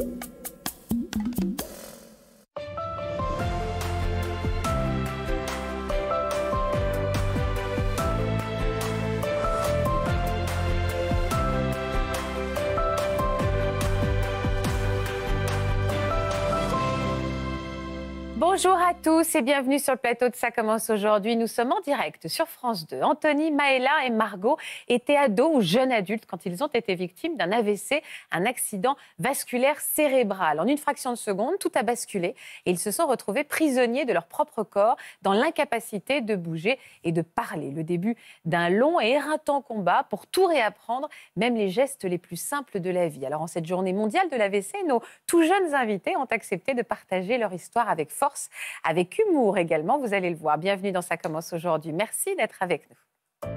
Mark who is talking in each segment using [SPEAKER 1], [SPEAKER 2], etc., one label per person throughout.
[SPEAKER 1] you tous et bienvenue sur le plateau de Ça commence aujourd'hui. Nous sommes en direct sur France 2. Anthony, Maëla et Margot étaient ados ou jeunes adultes quand ils ont été victimes d'un AVC, un accident vasculaire cérébral. En une fraction de seconde, tout a basculé et ils se sont retrouvés prisonniers de leur propre corps dans l'incapacité de bouger et de parler. Le début d'un long et éreintant combat pour tout réapprendre, même les gestes les plus simples de la vie. Alors en cette journée mondiale de l'AVC, nos tout jeunes invités ont accepté de partager leur histoire avec force, avec avec humour également, vous allez le voir. Bienvenue dans Ça commence aujourd'hui. Merci d'être avec nous.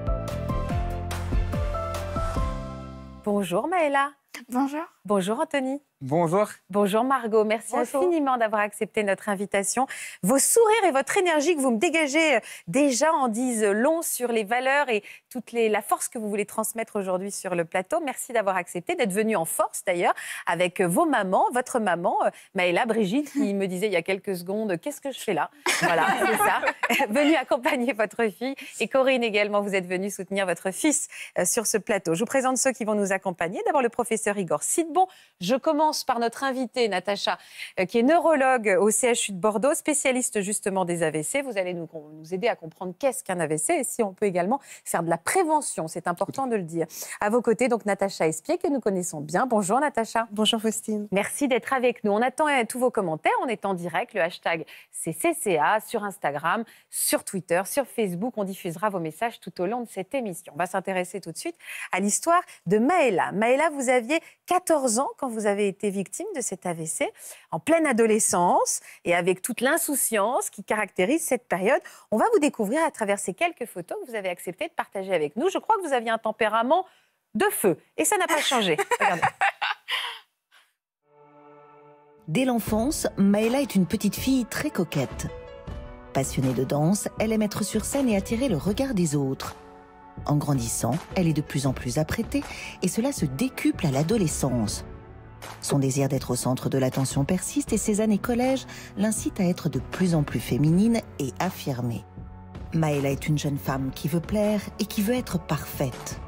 [SPEAKER 1] Bonjour Maëla. Bonjour. Bonjour Anthony. Bonjour. Bonjour Margot, merci infiniment d'avoir accepté notre invitation. Vos sourires et votre énergie que vous me dégagez euh, déjà en disent long sur les valeurs et toute les, la force que vous voulez transmettre aujourd'hui sur le plateau. Merci d'avoir accepté, d'être venue en force d'ailleurs avec vos mamans, votre maman euh, Maëla Brigitte qui me disait il y a quelques secondes qu'est-ce que je fais là Voilà,
[SPEAKER 2] c'est
[SPEAKER 1] ça. venue accompagner votre fille et Corinne également, vous êtes venue soutenir votre fils euh, sur ce plateau. Je vous présente ceux qui vont nous accompagner. D'abord le professeur Igor Sidbon. Je commence par notre invitée, Natacha, euh, qui est neurologue au CHU de Bordeaux, spécialiste justement des AVC. Vous allez nous, nous aider à comprendre qu'est-ce qu'un AVC et si on peut également faire de la prévention. C'est important de le dire. À vos côtés, donc Natacha Espier, que nous connaissons bien. Bonjour Natacha. Bonjour Faustine. Merci d'être avec nous. On attend euh, tous vos commentaires. On est en direct. Le hashtag CCCA, sur Instagram, sur Twitter, sur Facebook. On diffusera vos messages tout au long de cette émission. On va s'intéresser tout de suite à l'histoire de Maëla. Maëla, vous aviez 14 ans quand vous avez été victime de cet AVC en pleine adolescence et avec toute l'insouciance qui caractérise cette période. On va vous découvrir à travers ces quelques photos que vous avez accepté de partager avec nous. Je crois que vous aviez un tempérament de feu et ça n'a pas changé.
[SPEAKER 3] Dès l'enfance, Maëla est une petite fille très coquette. Passionnée de danse, elle aime être sur scène et attirer le regard des autres. En grandissant, elle est de plus en plus apprêtée et cela se décuple à l'adolescence. Son désir d'être au centre de l'attention persiste et ses années collège l'incitent à être de plus en plus féminine et affirmée. Maëla est une jeune femme qui veut plaire et qui veut être parfaite.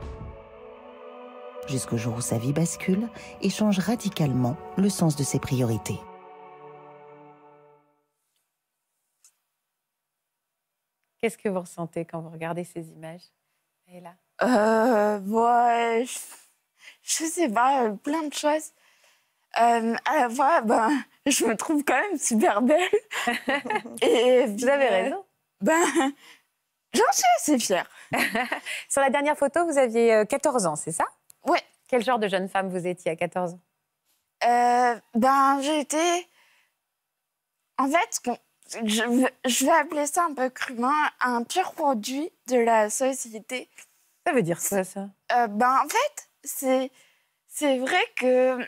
[SPEAKER 3] Jusqu'au jour où sa vie bascule et change radicalement le sens
[SPEAKER 1] de ses priorités. Qu'est-ce que vous ressentez quand vous regardez ces images, Maëla euh,
[SPEAKER 4] je sais pas, plein de choses. Euh, à la fois, ben, je me trouve quand même super belle. et vous avez euh, raison. Ben, j'en suis assez fière. Sur la dernière photo, vous
[SPEAKER 1] aviez 14 euh, ans, c'est ça Ouais. Quel genre de jeune femme vous étiez à 14 ans
[SPEAKER 4] euh, Ben, j'étais. En fait, je, vais appeler ça un peu crûment un pur produit de la société. Ça veut dire ça Ben, en fait, c'est. C'est vrai que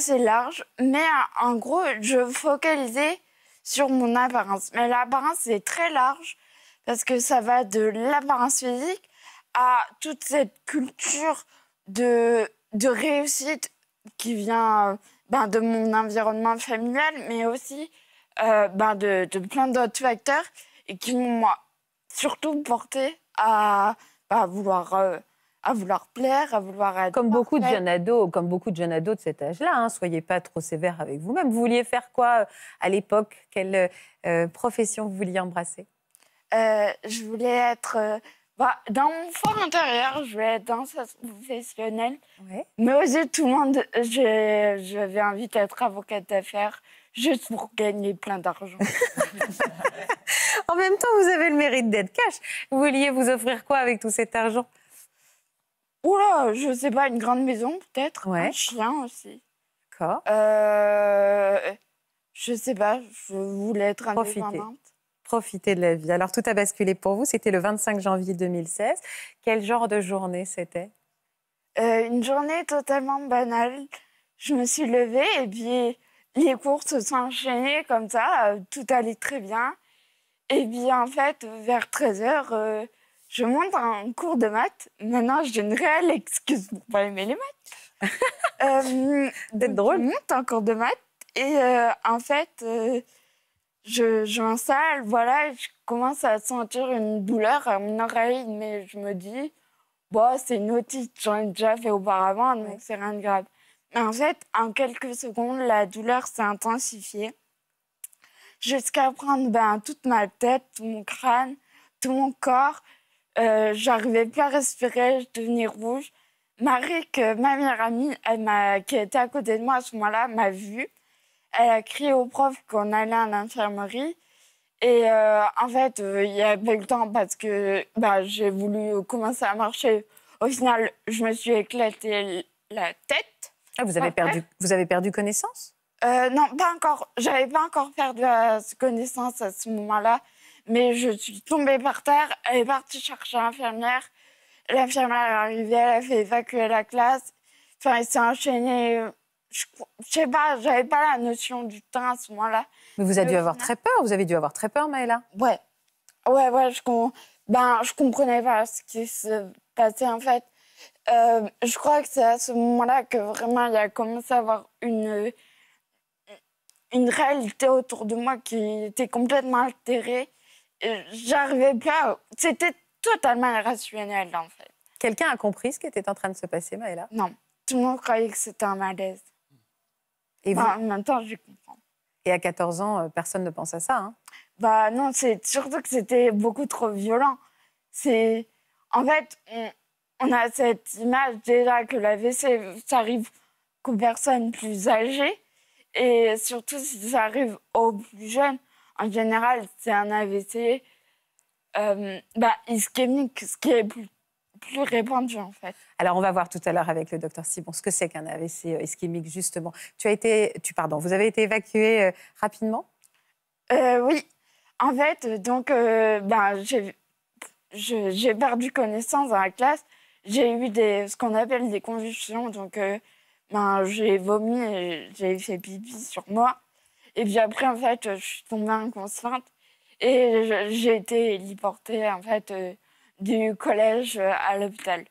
[SPEAKER 4] c'est large, mais euh, en gros, je focalisais sur mon apparence. Mais l'apparence, c'est très large parce que ça va de l'apparence physique à toute cette culture de, réussite qui vient euh, ben, de mon environnement familial, mais aussi euh, ben, de, plein d'autres facteurs et qui m'ont surtout porté à ben, vouloir à vouloir plaire, à vouloir être. Comme beaucoup de jeunes ados, comme beaucoup de jeunes ados de cet âge-là, Ne hein,
[SPEAKER 1] soyez pas trop sévères avec vous-même. Vous vouliez faire quoi euh, à l'époque Quelle euh, profession
[SPEAKER 4] vous vouliez embrasser euh, Je voulais être. Bah, dans mon fort intérieur, je voulais être danseuse professionnelle. Ouais. Mais aux yeux de tout le monde, je, je vais à être avocate d'affaires juste pour gagner plein d'argent. en même temps, vous avez le mérite d'être cash. Vous vouliez vous offrir quoi avec tout cet argent Oula, je sais pas, une grande maison peut-être. Ouais. Un chien aussi. D'accord. Euh, je sais pas, je voulais être Profiter. indépendante.
[SPEAKER 1] Profiter de la vie. Alors tout a basculé pour vous, c'était le 25 janvier 2016. Quel genre de
[SPEAKER 4] journée c'était euh, Une journée totalement banale. Je me suis levée et puis les courses se sont enchaînés comme ça, euh, tout allait très bien. Et puis en fait, vers 13h, je monte en cours de maths. Maintenant, j'ai une réelle excuse pour pas aimer les maths. Euh, D'être drôle. monte en cours de maths et euh, en fait, je euh, je, je m'installe, voilà, je commence à sentir une douleur à mon oreille, mais je me dis, c'est une otite, j'en ai déjà fait auparavant, donc c'est rien de grave. Mais en fait, en quelques secondes, la douleur s'est intensifiée jusqu'à prendre ben, toute ma tête, tout mon crâne, tout mon corps. Euh, j'arrivais plus à respirer, je devenais rouge. Marie, que ma meilleure amie, elle qui était à côté de moi à ce moment-là, m'a vue. Elle a crié au prof qu'on allait à l'infirmerie. Et euh, en fait, euh, il y n'y avait pas eu le temps parce que bah, j'ai voulu commencer à marcher. Au final, je me suis éclaté la tête. Ah, vous, avez perdu, vous avez perdu connaissance Non, pas encore. J'avais pas encore perdu connaissance à ce moment-là. Mais je suis tombée par terre, elle est partie chercher l'infirmière. L'infirmière est arrivée, elle a fait évacuer la classe. Enfin, il s'est enchaîné euh, Je, ne sais pas, j'avais pas la notion du temps à ce moment-là. Mais vous avez dû avoir très peur, vous avez dû avoir très peur, Maëla. Ouais. Ouais, ouais, je, ben, je comprenais pas ce qui se passait en fait. Euh, je crois que c'est à ce moment-là que vraiment il a commencé à avoir une, une réalité autour de moi qui était complètement altérée. Euh, j'arrivais pas. C'était totalement irrationnel, en fait. Quelqu'un a compris ce qui était en train de se passer, Maëla Non. Tout le monde croyait que c'était un malaise. Et bah, en même temps, je comprends. Et à 14 ans, euh, personne ne pense à ça. Hein bah non, c'est surtout que c'était beaucoup trop violent. C'est en fait, on... a cette image déjà que la l'AVC, ça arrive qu'aux personnes plus âgées et surtout si ça arrive aux plus jeunes, en général, c'est un AVC euh, bah, ischémique, ce qui est plus, répandu en fait.
[SPEAKER 1] Alors on va voir tout à l'heure avec le docteur Simon ce que c'est qu'un AVC euh, ischémique justement. Tu as
[SPEAKER 4] été, tu pardon, vous avez été évacué euh, rapidement Oui, en fait, donc bah, j'ai perdu connaissance dans la classe. J'ai eu des, ce qu'on appelle des convulsions, donc bah, j'ai vomi, j'ai fait pipi sur moi. Et puis après, en fait, je suis tombée inconsciente et j'ai été héliportée, en fait, euh, du collège euh, à l'hôpital.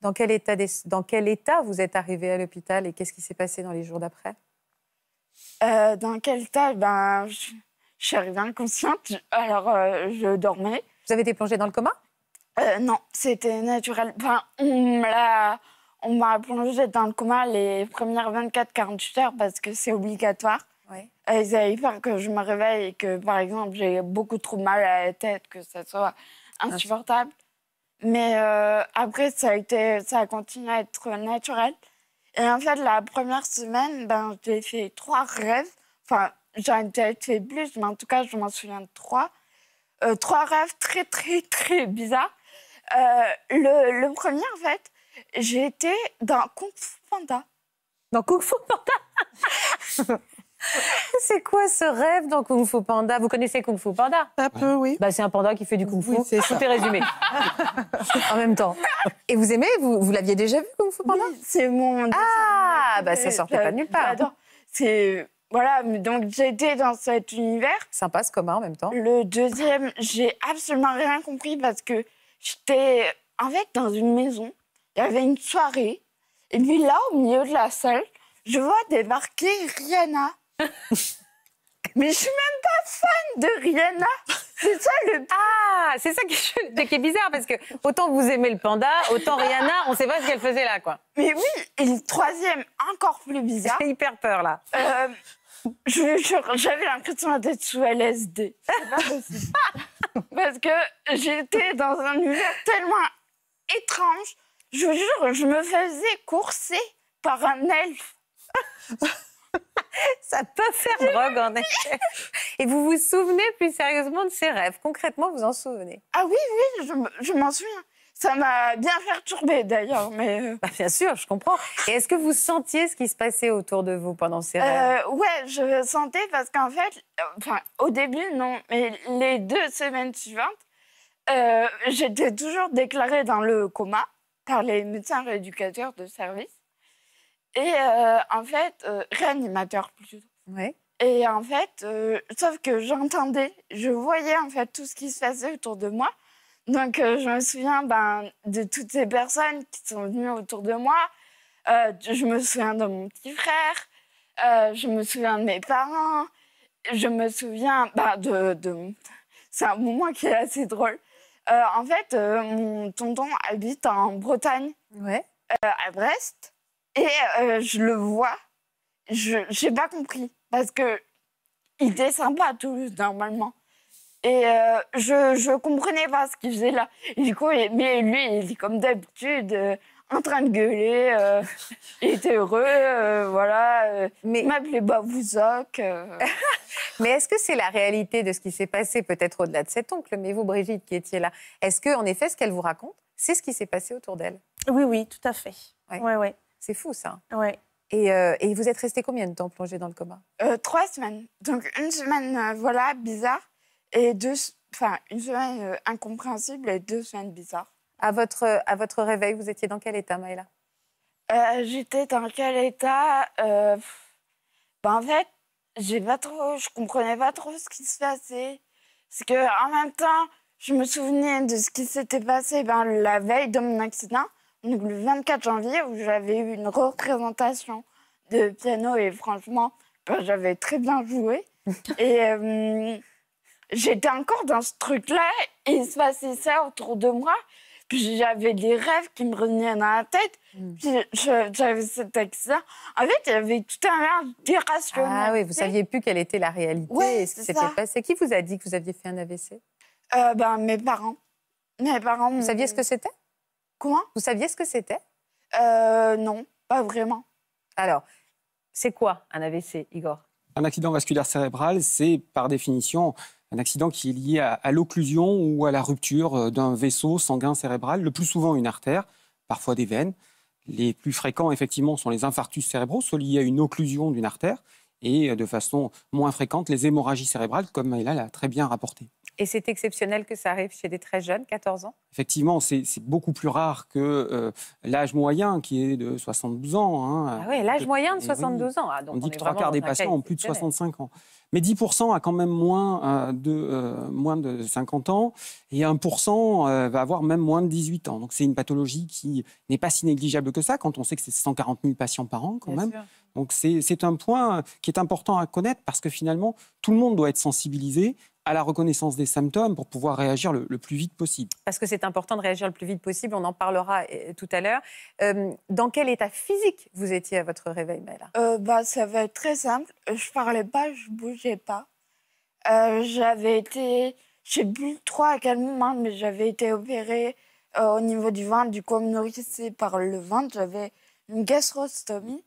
[SPEAKER 1] Dans quel, état dans quel état vous êtes arrivée à l'hôpital et qu'est-ce qui s'est passé dans les jours d'après
[SPEAKER 4] euh, Dans quel état ben, je... suis arrivée inconsciente, alors je dormais. Vous avez été plongée dans le coma Non, c'était naturel. Enfin, on on m'a plongée dans le coma les premières 24-48 heures parce que c'est obligatoire. Ouais. Et ça que je me réveille et que, par exemple, j'ai beaucoup trop mal à la tête, que ça soit ah, insupportable. Mais euh, après, ça a, été, ça continué à être naturel. Et en fait, la première semaine, ben, j'ai fait trois rêves. Enfin, j'en ai peut fait plus, mais en tout cas, je m'en souviens de trois. Euh, trois rêves très, très, très bizarres. Euh, le, le, premier, en fait, j'étais dans Kung Fu Panda. Dans Kung Fu
[SPEAKER 1] Panda C'est quoi ce rêve dans Kung Fu Panda Vous connaissez Kung Fu Panda Un peu, oui. Bah, c'est un panda qui fait du Kung Fu. c'est Tout résumé. en même temps.
[SPEAKER 4] Et vous aimez Vous, vous l'aviez déjà vu, Kung Fu Panda C'est mon. Ah, bah ça sortait pas de nulle part. C'est. Voilà, donc j'étais dans cet univers. Sympa passe commun en même temps. Le deuxième, j'ai absolument rien compris parce que j'étais avec dans une maison. Il y avait une soirée. Et puis là, au milieu de la salle, je vois débarquer Rihanna. Mais je suis même pas fan de Rihanna.
[SPEAKER 1] C'est ça le. Ah, c'est ça qui, est bizarre parce que autant vous aimez le panda, autant Rihanna, on sait pas ce qu'elle
[SPEAKER 4] faisait là, quoi. Mais oui, et le troisième, encore plus bizarre. J'ai hyper peur là. Euh, j'avais l'impression d'être sous LSD. parce que j'étais dans un univers tellement étrange. Je vous jure, je me faisais courser par un elfe. Ça peut faire drogue, en effet. Et vous vous souvenez plus sérieusement
[SPEAKER 1] de ces rêves Concrètement, vous en souvenez Ah oui, oui, je, m'en souviens. Ça m'a bien fait perturbée, d'ailleurs, mais... Euh. Bah, bien sûr, je comprends. Et est-ce que vous sentiez ce qui se passait autour de vous pendant ces rêves euh,
[SPEAKER 4] Ouais, je sentais parce qu'en fait, enfin, au début, non, mais les deux semaines suivantes, euh, j'étais toujours déclarée dans le coma par les médecins rééducateurs de service. Euh, euh, Et en fait, réanimateur plutôt. Et en fait, sauf que j'entendais, je voyais en fait tout ce qui se passait autour de moi. Donc euh, je me souviens ben, de toutes ces personnes qui sont venues autour de moi. je me souviens de mon petit frère. je me souviens de mes parents. Je me souviens ben, de, de... C'est un moment qui est assez drôle. en fait, mon tonton habite en Bretagne, à Brest. Et euh, je le vois. Je n'ai pas compris. Parce que était sympa à Toulouse, normalement. Et euh, je, ne comprenais pas ce qu'il faisait là. du coup, mais lui, il est comme d'habitude, euh, en train de gueuler. il était heureux, voilà. mais... Il m'appelait Bavouzoc. mais est-ce que c'est la réalité de ce qui s'est passé,
[SPEAKER 1] peut-être au-delà de cet oncle, mais vous, Brigitte, qui étiez là, est-ce que, en effet, ce qu'elle vous raconte, c'est ce qui s'est passé autour d'elle
[SPEAKER 4] Oui, oui, tout à fait.
[SPEAKER 1] Oui, oui. Ouais. C'est fou, ça. Euh, et, vous êtes resté combien de temps plongé dans le coma
[SPEAKER 4] euh, Trois semaines. Donc une semaine, euh, voilà, bizarre, et deux, enfin une semaine incompréhensible et deux semaines bizarres. À votre, à votre réveil, vous étiez dans quel état, Maëla J'étais dans quel état ben, En fait, je ne comprenais pas trop ce qui se passait. Parce qu'en même temps, je me souvenais de ce qui s'était passé ben, la veille de mon accident le 24 janvier, où j'avais eu une représentation de piano et franchement, ben, j'avais très bien joué. et euh, j'étais encore dans ce truc-là et il se passait ça autour de moi. Puis j'avais des rêves qui me revenaient dans la tête. Hmm. Puis j'avais cet accident. En fait, il y avait tout un verre Ah oui, vous saviez plus quelle était la réalité ouais, et ce qui passé. Qui vous a dit que vous aviez fait un AVC euh, ben, Mes parents. Mes parents. Vous saviez ce que c'était Comment Vous saviez ce que c'était euh, Non, pas vraiment. Alors, c'est quoi
[SPEAKER 1] un AVC, Igor
[SPEAKER 5] Un accident vasculaire cérébral, c'est par définition un accident qui est lié à, l'occlusion ou à la rupture euh, d'un vaisseau sanguin cérébral, le plus souvent une artère, parfois des veines. Les plus fréquents, effectivement, sont les infarctus cérébraux, ceux liés à une occlusion d'une artère, et euh, de façon moins fréquente, les hémorragies cérébrales, comme elle l'a très bien rapporté.
[SPEAKER 1] Et c'est exceptionnel que ça arrive chez des très jeunes, 14 ans
[SPEAKER 5] Effectivement, c'est beaucoup plus rare que euh, l'âge moyen qui est de 72 hein. ah eh ans. Ah oui,
[SPEAKER 1] l'âge moyen de 72 ans. on, dit que trois quarts des patients ont plus de
[SPEAKER 5] 65 ans. Mais 10% a quand même moins, euh, de, euh, moins de 50 ans et 1% va avoir même moins de 18 ans. Donc c'est une pathologie qui n'est pas si négligeable que ça quand on sait que c'est 140 000 patients par an quand même. Donc c'est un point qui est important à connaître parce que finalement, tout le monde doit être sensibilisé à la reconnaissance des symptômes pour pouvoir réagir le, plus vite possible.
[SPEAKER 1] Parce que c'est important de réagir le plus vite possible, on en parlera euh, euh, tout à l'heure. Euh, dans quel état physique vous étiez à votre réveil, Maëla
[SPEAKER 4] bah, Ça va être très simple. Je parlais pas, je bougeais pas. j'avais été, je sais plus trop à quel moment, mais j'avais été opérée au niveau du ventre, du coup, nourrissé par le ventre. J'avais une gastrostomie.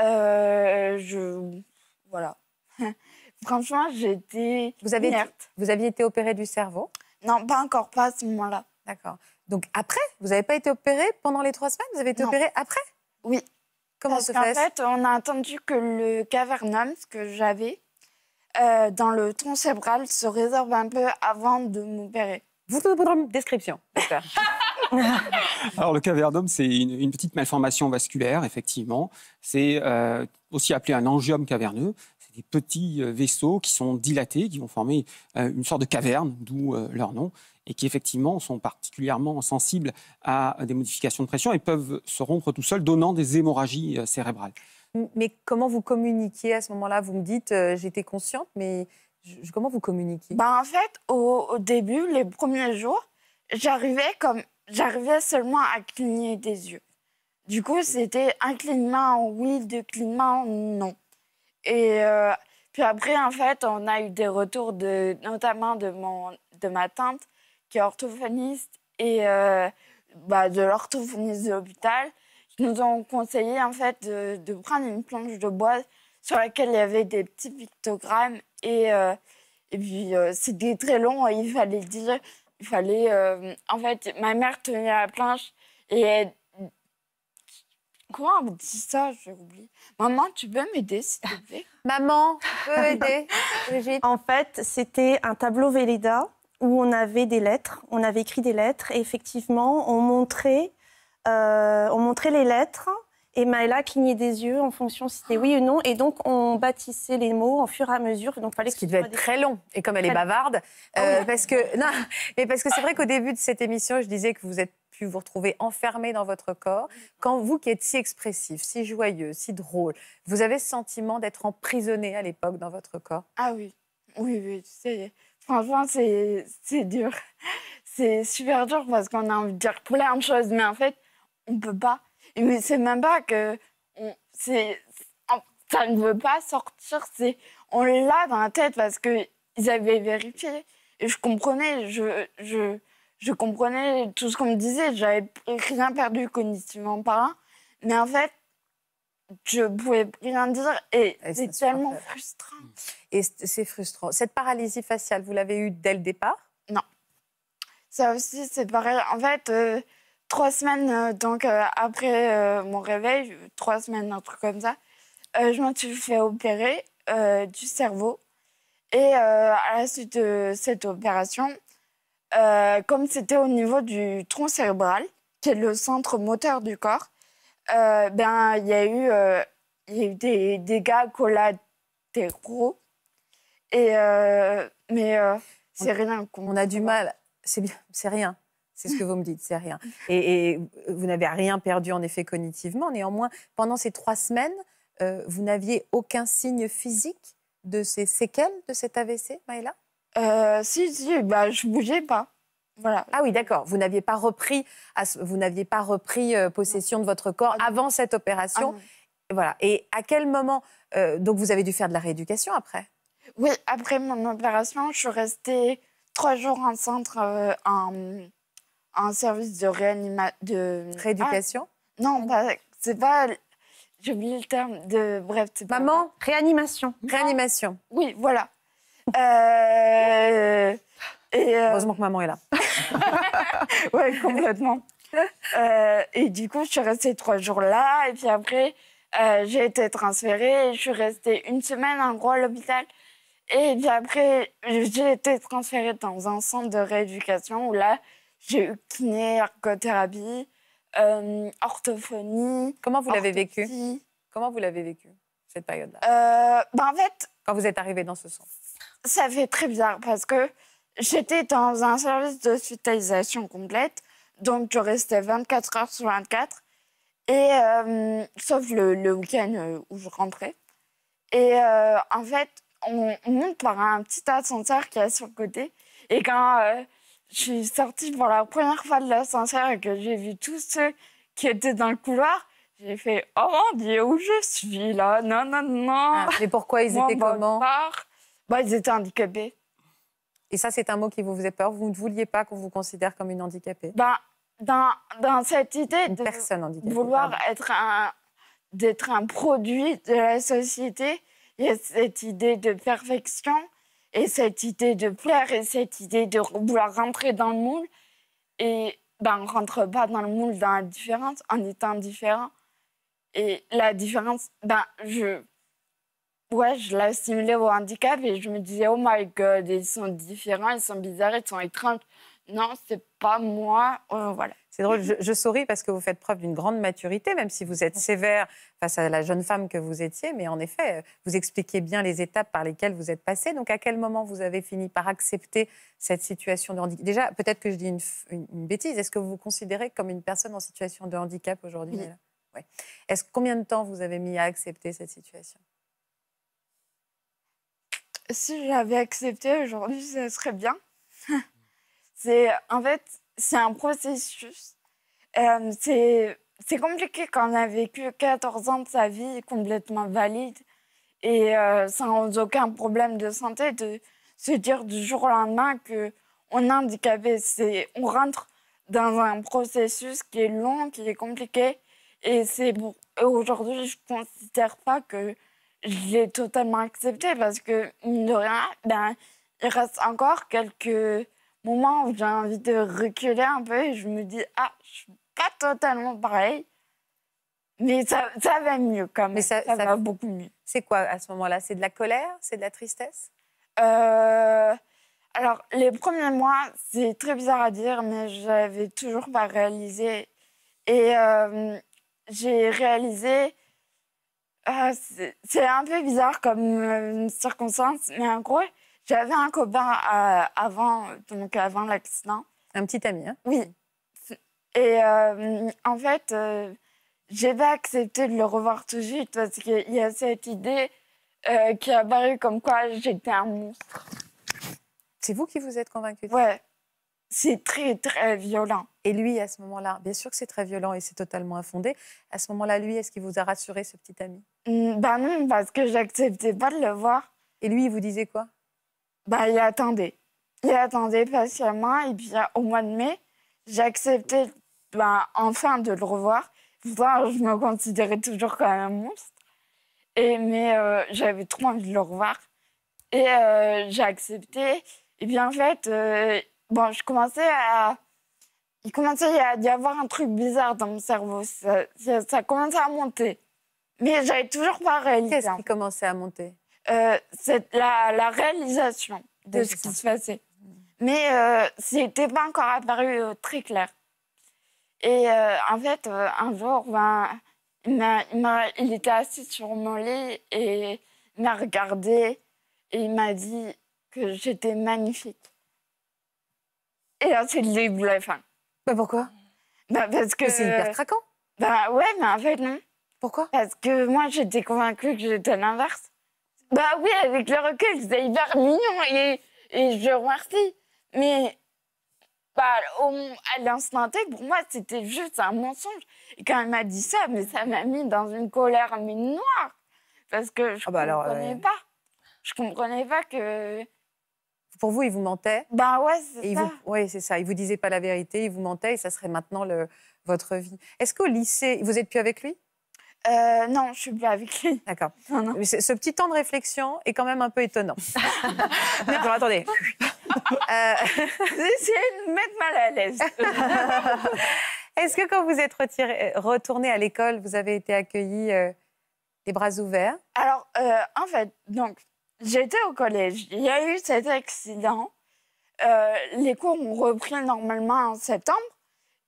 [SPEAKER 4] je... Voilà. Franchement, j'étais. Vous avez, vous aviez été opéré du cerveau Non, pas encore, pas à ce moment-là. D'accord. Donc après, vous n'avez pas été opéré pendant les trois semaines Vous avez été opéré après Oui. Comment se fait En fait, on a attendu que le cavernum, ce que j'avais, euh, dans le tronc cérébral se résorbe un peu avant de m'opérer. Vous une description,
[SPEAKER 5] Alors, le cavernum, c'est une, petite malformation vasculaire, effectivement. C'est euh, aussi appelé un angiome caverneux des petits euh, vaisseaux qui sont dilatés, qui vont former euh, une sorte de caverne, d'où euh, leur nom, et qui effectivement sont particulièrement sensibles à des modifications de pression et peuvent se rompre tout seuls, donnant des hémorragies cérébrales. Mais comment vous
[SPEAKER 4] communiquez à ce moment-là Vous me dites, j'étais consciente, mais comment vous communiquez bah, En fait, au, début, les premiers jours, j'arrivais comme j'arrivais seulement à cligner des yeux. Du coup, c'était un clignement oui, deux clignements non. Et euh, puis après, en fait, on a eu des retours, de, notamment de, mon, de ma tante, qui est orthophoniste, et euh, bah, de l'orthophoniste de l'hôpital, qui nous ont conseillé, en fait, de, prendre une planche de bois sur laquelle il y avait des petits pictogrammes. Et, euh, et puis, c'était très long, il fallait dire... Il fallait... en fait, ma mère tenait la planche et elle quoi on dit ça J'ai oublié. Maman, tu peux m'aider, s'il te plaît Maman, tu peux aider, En fait, c'était un tableau
[SPEAKER 6] Véleda où on avait des lettres. On avait écrit des lettres et effectivement, on montrait, euh, on montrait les lettres et Maëla clignait des yeux en fonction si c'était oui ou non. Et donc, on bâtissait les mots en fur et à mesure. Donc, fallait Ce qui devait être très long. Et comme elle est bavarde,
[SPEAKER 1] euh, ah parce que parce que c'est vrai qu'au début de cette émission, je disais que vous êtes vous retrouver enfermé dans votre corps, quand vous qui êtes si expressif, si joyeux, si drôle, vous avez ce sentiment
[SPEAKER 4] d'être emprisonné à l'époque dans votre corps Ah oui, oui, oui, c'est... Franchement, c'est dur. C'est super dur parce qu'on a envie de dire plein de choses, mais en fait, on ne peut pas. Mais c'est même pas que on... ça ne veut pas sortir. c'est On l'a dans la tête parce qu'ils avaient vérifié. Et je comprenais, je, je, je comprenais tout ce qu'on me disait. J'avais rien perdu cognitivement pas. Mais en fait, je pouvais rien dire et, c'est tellement frustrant. Et c'est frustrant. Cette paralysie faciale, vous l'avez eue dès le départ Non. Ça aussi, c'est pareil. En fait, euh, trois semaines euh, donc euh, après mon réveil, trois semaines, un truc comme ça, je me suis fait opérer du cerveau. Et à la suite de cette opération, euh, comme c'était au niveau du tronc cérébral, qui est le centre moteur du corps, euh, ben, il y a eu, euh, des dégâts collatéraux. Et, mais c'est
[SPEAKER 1] rien. On a du mal. C'est c'est rien. C'est ce que vous me dites, c'est rien. Et, et vous n'avez rien perdu en effet cognitivement. Néanmoins, pendant ces trois semaines, vous n'aviez aucun signe physique de ces séquelles de cet AVC, Maëla euh, si, si, bah, je bougeais pas. Voilà. Ah oui, d'accord. Vous n'aviez pas repris, vous n'aviez pas repris euh, possession de votre corps ah avant cette opération. Ah voilà. Et à quel moment euh, Donc vous avez dû faire de la rééducation après.
[SPEAKER 4] Oui, après mon opération, je suis restée trois jours en centre, en, service de réanimation. De... Rééducation ah, Non, c'est pas. J'ai oublié le terme de. Bref, Maman, réanimation. Réanimation. Oui, voilà. Euh, et euh, Heureusement que maman est là. ouais, complètement. Euh, et du coup, je suis restée trois jours là. Et puis après, j'ai été transférée. Et je suis restée une semaine, en gros, à l'hôpital. Et puis après, j'ai été transférée dans un centre de rééducation où là, j'ai eu kiné, ergothérapie, orthophonie. Comment vous l'avez vécu
[SPEAKER 1] Comment vous l'avez vécu, cette
[SPEAKER 4] période-là ben En fait. Quand vous êtes arrivée dans ce centre ça fait très bizarre parce que j'étais dans un service d'hospitalisation complète, donc je restais 24 heures sur 24, et, euh, sauf le, week-end euh, où je rentrais. Et euh, en fait, on, monte par un petit ascenseur qui est sur le côté, et quand je suis sortie pour la première fois de l'ascenseur et que j'ai vu tous ceux qui étaient dans le couloir, j'ai fait Oh mon Dieu, où je suis là Non, non, non. Ah, mais pourquoi ils étaient comment ils étaient handicapés. Et ça, c'est un mot qui vous faisait peur. Vous ne vouliez pas qu'on vous considère comme une handicapée bah, dans, cette idée de personne vouloir être un, d'être un produit de la société, il y a cette idée de perfection et cette idée de plaire et cette idée de vouloir rentrer dans le moule. Et ben, on rentre pas dans le moule dans la différence en étant différent. Et la différence, ben, je Ouais, je l'assimilais au handicap et je me disais, oh my god, ils sont différents, ils sont bizarres, ils sont étranges. Non, c'est pas moi. Euh, voilà. C'est drôle, je, souris parce que vous
[SPEAKER 1] faites preuve d'une grande maturité, même si vous êtes sévère face à la jeune femme que vous étiez. Mais en effet, vous expliquez bien les étapes par lesquelles vous êtes passée. Donc, à quel moment vous avez fini par accepter cette situation de handicap Déjà, peut-être que je dis une, bêtise. Est-ce que vous vous considérez comme une personne en situation de handicap aujourd'hui oui. Est-ce combien de temps vous avez mis à accepter cette situation
[SPEAKER 4] si j'avais accepté aujourd'hui, ce serait bien. c'est en fait, c'est un processus. Euh, c'est compliqué quand on a vécu 14 ans de sa vie complètement valide et euh, sans aucun problème de santé de se dire du jour au lendemain que on est handicapé. C'est on rentre dans un processus qui est long, qui est compliqué et c'est Aujourd'hui, je considère pas que j'ai totalement accepté parce que, mine de rien, ben, il reste encore quelques moments où j'ai envie de reculer un peu et je me dis, ah, je suis pas totalement pareil. Mais ça, ça va mieux quand même. Mais ça, va beaucoup mieux. C'est quoi
[SPEAKER 1] à ce moment-là C'est de la colère C'est de la tristesse
[SPEAKER 4] euh... Alors, les premiers mois, c'est très bizarre à dire, mais j'avais toujours pas réalisé. Et euh, j'ai réalisé ah, c'est un peu bizarre comme euh, circonstance, mais en gros, j'avais un copain euh, avant, donc avant l'accident. Un petit ami, hein Oui. Et euh, en fait, j'ai pas accepté de le revoir tout de suite parce qu'il y a cette idée qui a paru comme quoi j'étais un monstre. C'est vous qui vous êtes convaincue Ouais. C'est très, très violent. Et lui, à ce moment-là, bien sûr que c'est très violent et
[SPEAKER 1] c'est totalement infondé. À ce moment-là, lui, est-ce qu'il vous a rassuré, ce petit ami
[SPEAKER 4] Ben non, parce que j'acceptais pas de le voir. Et lui, il vous disait quoi Ben, il attendait. Il attendait patiemment. Et puis, euh, au mois de mai, j'acceptais bah, enfin de le revoir. Pourtant, je me considérais toujours comme un monstre. Et, mais euh, j'avais trop envie de le revoir. Et euh, j'ai accepté. Et bien en fait, euh, bon, je commençais à. Il commençait à y avoir un truc bizarre dans mon cerveau. Ça, ça, commençait à monter. Mais j'avais toujours pas réalisé. Qu'est-ce hein. qui commençait à monter euh, C'est la, réalisation de ce qui se passait. Mais euh, n'était pas encore apparu euh, très clair. Et euh, en fait, un jour, ben, il, il, était assis sur mon lit et m'a regardé et il m'a dit que j'étais magnifique. Et là, c'est le fin. Bah pourquoi
[SPEAKER 5] bah parce que... C'est hyper craquant.
[SPEAKER 4] Bah ouais, mais en fait, non. Pourquoi Parce que moi, j'étais convaincue que j'étais l'inverse. Bah oui, avec le recul, c'était hyper mignon et, et je remercie. Mais bah, au, à l'instant T, pour moi, c'était juste un mensonge. Et quand elle m'a dit ça, mais ça m'a mis dans une colère mais noire. Parce que je ah bah, comprenais euh, pas. Je comprenais pas que pour vous, il vous mentait Ben
[SPEAKER 1] ouais, c'est ça. Oui, c'est ça. Il vous disait pas la vérité, il vous mentait et ça serait maintenant le... votre vie. Est-ce qu'au lycée, vous êtes plus avec lui euh, non, je suis plus avec lui. D'accord. Ce petit temps de réflexion est quand même un peu étonnant. non, attendez.
[SPEAKER 4] euh... essayé de mettre mal à l'aise.
[SPEAKER 1] Est-ce que quand vous êtes retiré, euh, retourné à l'école, vous avez été accueilli des euh, les bras ouverts
[SPEAKER 4] Alors, en fait, donc, J'étais au collège. Il y a eu cet accident. Euh, les cours ont repris normalement en septembre.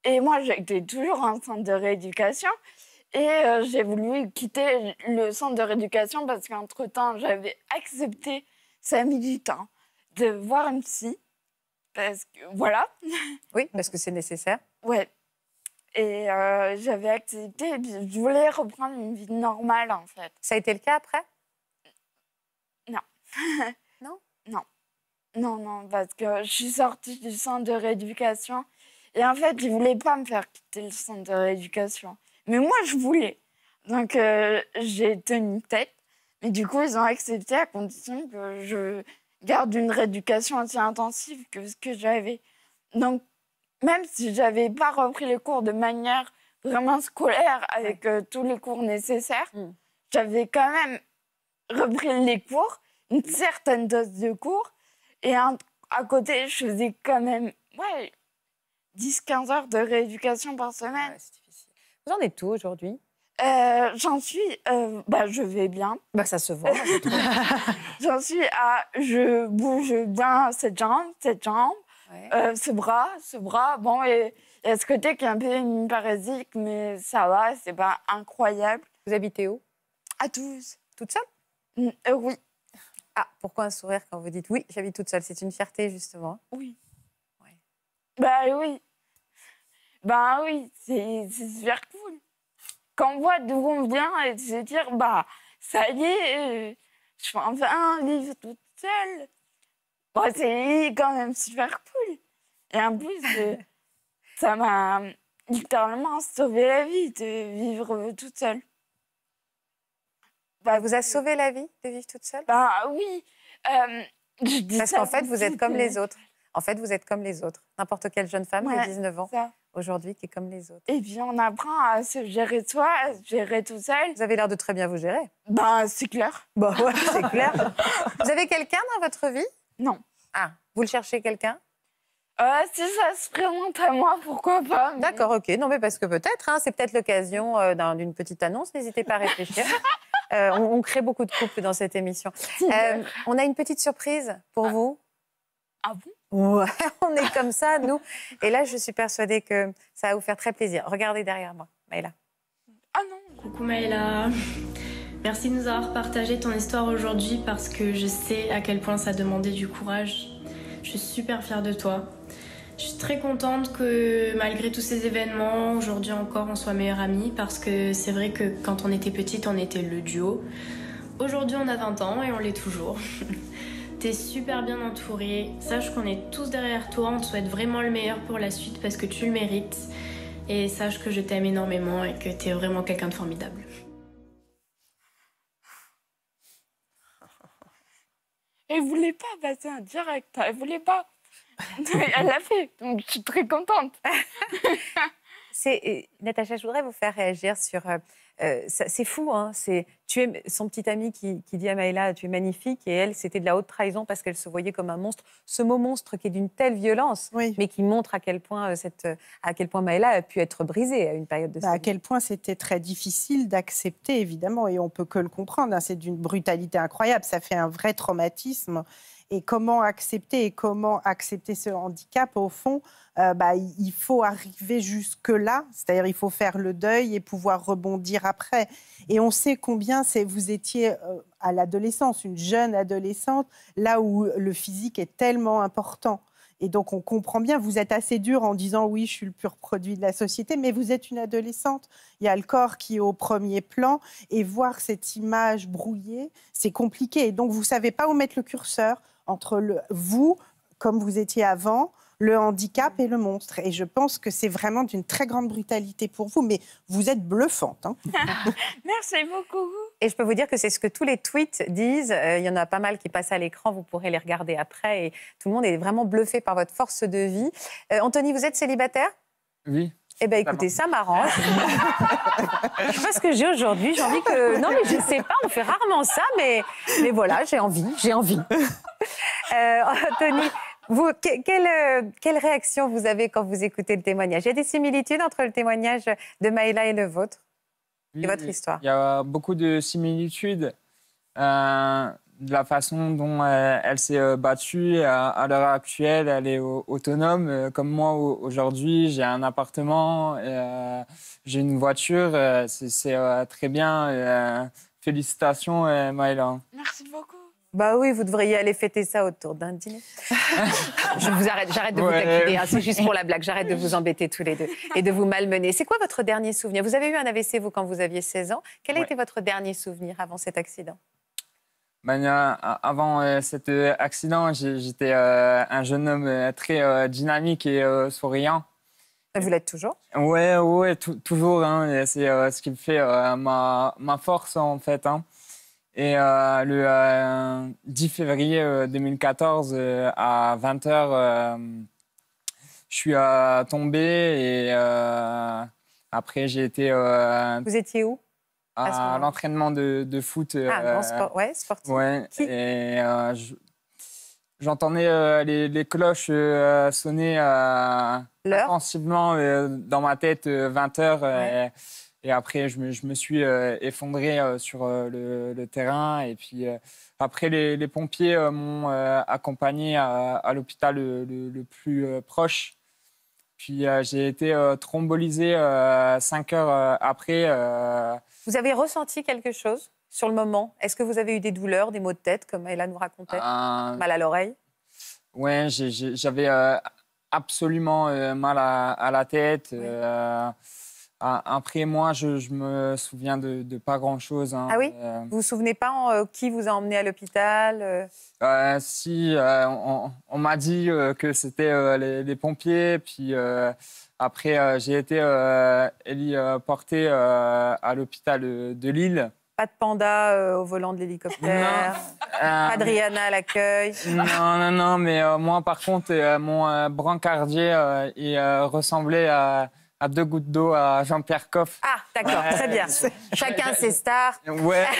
[SPEAKER 4] Et moi, j'étais toujours en centre de rééducation. Et euh, j'ai voulu quitter le centre de rééducation parce qu'entre-temps, j'avais accepté ça mis du temps de voir une psy. Parce que, voilà.
[SPEAKER 1] Oui, parce que c'est nécessaire.
[SPEAKER 4] Ouais. Et euh, j'avais accepté, je voulais reprendre une vie normale en fait. Ça a été le cas après non Non. Non, non, parce que je suis sortie du centre de rééducation. Et en fait, ils ne voulaient pas me faire quitter le centre de rééducation. Mais moi, je voulais. Donc, euh, j'ai tenu tête. Mais du coup, ils ont accepté à condition que je garde une rééducation aussi intensive que ce que j'avais. Donc, même si j'avais pas repris les cours de manière vraiment scolaire avec euh, tous les cours nécessaires, mm. j'avais quand même repris les cours une certaine dose de cours. Et à côté, je faisais quand même ouais, 10-15 heures de rééducation par semaine. c'est difficile. Vous en êtes où aujourd'hui euh, J'en suis, euh, bah, je vais bien. Bah, ça se voit. J'en suis à, je bouge bien cette jambe, cette jambe, euh, ce bras, ce bras. Bon, et il y a ce côté qui est un peu une parésique, mais ça va, c'est pas incroyable. Vous habitez où À Toulouse. Toute seule mm, Oui. Ah, pourquoi un sourire quand vous dites oui, j'habite toute seule C'est une fierté, justement. Oui. Ouais. Bah oui. Bah oui, c'est super cool. Quand on voit d'où on vient et se dire, bah, ça y est, euh, je peux enfin vivre toute seule. Bah, c'est quand même super cool. Et en plus, euh, ça m'a littéralement sauvé la vie de vivre toute seule. Bah, vous a sauvé la vie de vivre toute seule Ben oui. Euh, parce qu'en fait, vous êtes comme euh. les autres. En fait, vous êtes comme
[SPEAKER 1] les autres. N'importe quelle jeune femme de 19
[SPEAKER 4] ans aujourd'hui
[SPEAKER 1] qui est comme les autres.
[SPEAKER 4] Et eh bien, on apprend à se gérer soi, à se gérer tout seul. Vous avez l'air de très bien vous gérer. Ben c'est clair. Ben, ouais, c'est clair. vous avez quelqu'un dans votre vie Non. Ah, vous le cherchez quelqu'un
[SPEAKER 1] euh, si ça se présente à moi, pourquoi pas D'accord, ok. Non, mais parce que peut-être, hein, c'est peut-être l'occasion d'une petite annonce. N'hésitez pas à réfléchir. Euh, on, crée beaucoup de couples dans cette émission. Euh, on a une petite surprise pour ah. vous. Ah bon On est comme ça, nous. Et là, je suis persuadée que ça va vous faire très plaisir. Regardez derrière moi,
[SPEAKER 4] Maëla. Ah non Coucou Maëla Merci de nous avoir partagé ton histoire aujourd'hui parce que je sais à quel point ça demandait du courage. Je suis super fière de toi je suis très contente que malgré tous ces événements, aujourd'hui encore, on soit meilleures amies, parce que c'est vrai que quand on était petite, on était le duo. Aujourd'hui, on a 20 ans et on l'est toujours. T'es super bien entourée. Sache qu'on est tous derrière toi. On te souhaite vraiment le meilleur pour la suite parce que tu le mérites. Et sache que je t'aime énormément et que t'es vraiment quelqu'un de formidable. Elle voulait pas passer un direct. Elle voulait pas. Elle l'a fait, donc je suis très contente. Euh, Natacha, je
[SPEAKER 1] voudrais vous faire réagir sur. Euh, euh, c'est fou, hein, c'est tu es son petit ami qui, dit à Maëla tu es magnifique et elle c'était de la haute trahison parce qu'elle se voyait comme un monstre. Ce mot monstre qui est d'une telle violence, mais qui montre à quel point cette à quel point Maëla a pu être brisée à une période de. Bah, à
[SPEAKER 2] quel point c'était très difficile d'accepter évidemment et on peut que le comprendre. Hein, c'est d'une brutalité incroyable, ça fait un vrai traumatisme et comment accepter et comment accepter ce handicap au fond euh, bah, il faut arriver jusque là c'est-à-dire il faut faire le deuil et pouvoir rebondir après et on sait combien c'est vous étiez euh, à l'adolescence une jeune adolescente là où le physique est tellement important et donc on comprend bien, vous êtes assez dur en disant oui, je suis le pur produit de la société, mais vous êtes une adolescente. Il y a le corps qui est au premier plan et voir cette image brouillée, c'est compliqué. Et donc vous savez pas où mettre le curseur, entre le, vous, comme vous étiez avant, le handicap et le monstre. Et je pense que c'est vraiment d'une très grande brutalité pour vous, mais vous êtes bluffante. Hein. Merci beaucoup. Et je peux vous dire que c'est ce que tous les tweets
[SPEAKER 1] disent. Euh, il y en a pas mal qui passent à l'écran, vous pourrez les regarder après. Et tout le monde est vraiment bluffé par votre force de vie. Euh, Anthony, vous êtes célibataire Oui. Eh bien, écoutez, ça m'arrange. je sais pas ce que j'ai aujourd'hui. J'ai envie que. Non, mais je ne sais pas, on fait rarement ça, mais, mais voilà, j'ai envie, j'ai envie. Euh, Anthony, vous, quelle, euh, quelle réaction vous avez quand vous écoutez le témoignage Il y a des similitudes entre le témoignage de Maïla et le vôtre
[SPEAKER 7] et votre histoire Il y a beaucoup de similitudes. Euh, de la façon dont euh, elle, s'est euh, battue. À, l'heure actuelle, elle est autonome. Euh, comme moi, aujourd'hui, j'ai un appartement, j'ai une voiture. C'est, très bien. félicitations, Maïla. Merci
[SPEAKER 1] beaucoup. Bah oui, vous devriez aller fêter ça autour d'un dîner. Je vous arrête, j'arrête de vous taquiner. Hein, c'est juste pour la blague. J'arrête de vous embêter tous les deux et de vous malmener. C'est quoi votre dernier souvenir Vous avez eu un AVC vous quand vous aviez 16 ans. Quel a était votre dernier souvenir avant cet accident
[SPEAKER 7] avant euh, cet euh, accident, j'étais euh, un jeune homme très dynamique et souriant. vous l'êtes toujours Oui, ouais, toujours. Hein. C'est ce qui me fait ma, force, en fait. Hein. Et le 10 février 2014, à 20h, je suis tombé et après, j'ai été... vous étiez où à, l'entraînement de, foot. Euh, ah, sport, ouais, sportif. et euh, j'entendais euh, les, cloches sonner intensivement dans ma tête 20 heures. Et, après, je me, suis effondré sur le, terrain. Et puis après, les, pompiers m'ont accompagné à, l'hôpital le, plus proche. Puis euh, j'ai été euh, 5 euh, cinq heures euh, après.
[SPEAKER 1] Vous avez ressenti quelque chose sur le moment Est-ce que vous avez eu des douleurs, des maux de tête, comme Ella nous racontait Mal à l'oreille
[SPEAKER 7] Ouais, j'avais absolument mal à, à, la tête. Après, moi, je, me souviens de, pas grand-chose. Hein, ah oui euh, Vous vous souvenez pas euh, qui vous a
[SPEAKER 1] emmené à l'hôpital euh?
[SPEAKER 7] Si, on, m'a dit que c'était les, pompiers. Puis après, j'ai été porté à l'hôpital de Lille.
[SPEAKER 1] Pas de panda au volant de l'hélicoptère, pas de à l'accueil. Non,
[SPEAKER 7] non, non, mais moi, par contre, mon brancardier, ressemblait à à deux gouttes d'eau à Jean-Pierre Coff. Ah,
[SPEAKER 1] d'accord, très bien. Chacun ses stars.
[SPEAKER 7] Ouais.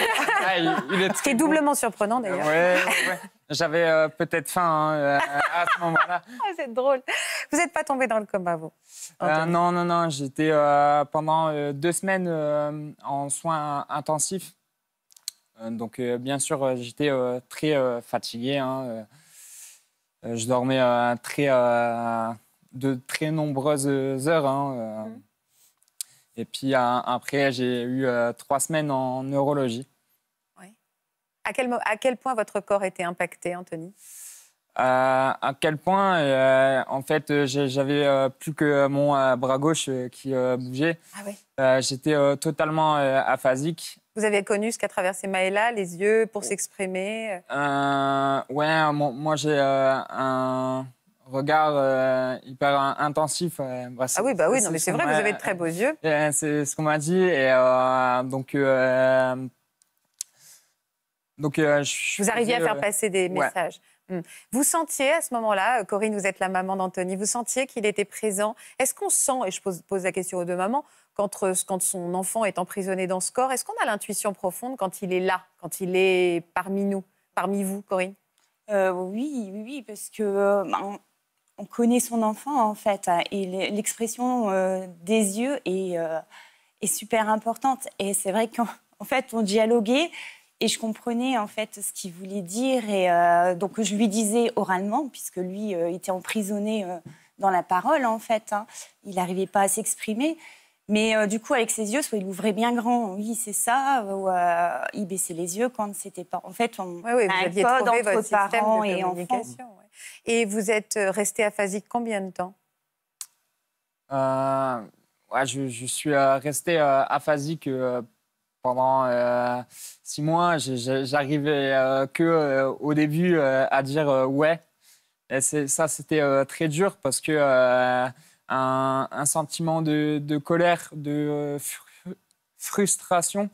[SPEAKER 7] Ah, ce qui est doublement surprenant d'ailleurs. Ouais, J'avais euh, peut-être faim hein, euh, à ce moment-là.
[SPEAKER 1] Vous ah, drôle. Vous n'êtes pas tombé dans le coma, vous euh,
[SPEAKER 7] Non, non, non. J'étais pendant deux semaines en soins intensifs. donc, bien sûr, j'étais très fatigué. Hein, je dormais très de très nombreuses heures. Hein, euh. mm. Et puis après, j'ai eu euh, trois semaines en neurologie. Oui. À quel,
[SPEAKER 1] à quel point votre corps était impacté, Anthony
[SPEAKER 7] euh, À quel point En fait, j'avais plus que mon bras gauche qui bougeait. Ah oui. J'étais totalement aphasique.
[SPEAKER 1] Vous avez connu ce qu'a traversé Maëla, les yeux pour oh.
[SPEAKER 7] s'exprimer Ouais, moi, moi j'ai un regard euh, hyper intensif. Euh, bah, ah oui, bah oui, non, mais c'est vrai, vous avez de très beaux yeux. C'est ce qu'on m'a dit. Et euh, donc. donc vous arriviez à faire passer des messages.
[SPEAKER 1] Hmm. Vous sentiez à ce moment-là, Corinne, vous êtes la maman d'Anthony, vous sentiez qu'il était présent. Est-ce qu'on sent, et je pose, la question aux deux mamans, quand, quand son enfant est emprisonné dans ce corps, est-ce qu'on a l'intuition profonde quand il est là, quand il est parmi
[SPEAKER 6] nous, parmi vous, Corinne euh, oui, oui, parce que bah, on connaît son enfant en fait. Hein, et l'expression euh, des yeux euh, est, super importante. Et c'est vrai qu'en fait, on dialoguait et je comprenais en fait ce qu'il voulait dire. Et euh, donc je lui disais oralement, puisque lui était emprisonné dans la parole en fait. Hein. Il n'arrivait pas à s'exprimer. Mais euh, du coup, avec ses yeux, soit il ouvrait bien grand, oui, c'est ça, ou euh, il baissait les yeux quand c'était pas. En fait, on avait pas a entre parents et enfants. Et vous êtes euh, resté aphasique
[SPEAKER 1] combien de temps
[SPEAKER 7] je, suis resté aphasique pendant six mois. J'arrivais que au début à dire ouais. ça, c'était très dur parce que un, sentiment de, colère, de euh, frustration,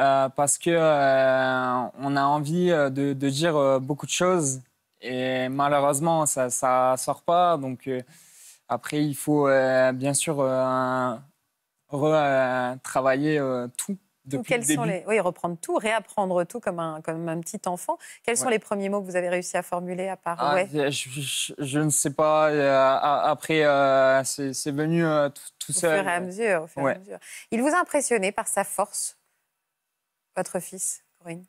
[SPEAKER 7] euh, parce que euh, on a envie de, dire beaucoup de choses et malheureusement ça ça sort pas. Donc après il faut bien sûr travailler tout quels Sont les... Oui, reprendre tout, réapprendre tout comme un, comme un
[SPEAKER 1] petit enfant. Quels sont les premiers mots que vous avez réussi à formuler à part ah,
[SPEAKER 7] je, ne sais pas. Euh, après, euh, c'est venu euh, tout, seul. et à mesure, au fur et à mesure.
[SPEAKER 1] Il vous a impressionné par sa force, votre fils, Corinne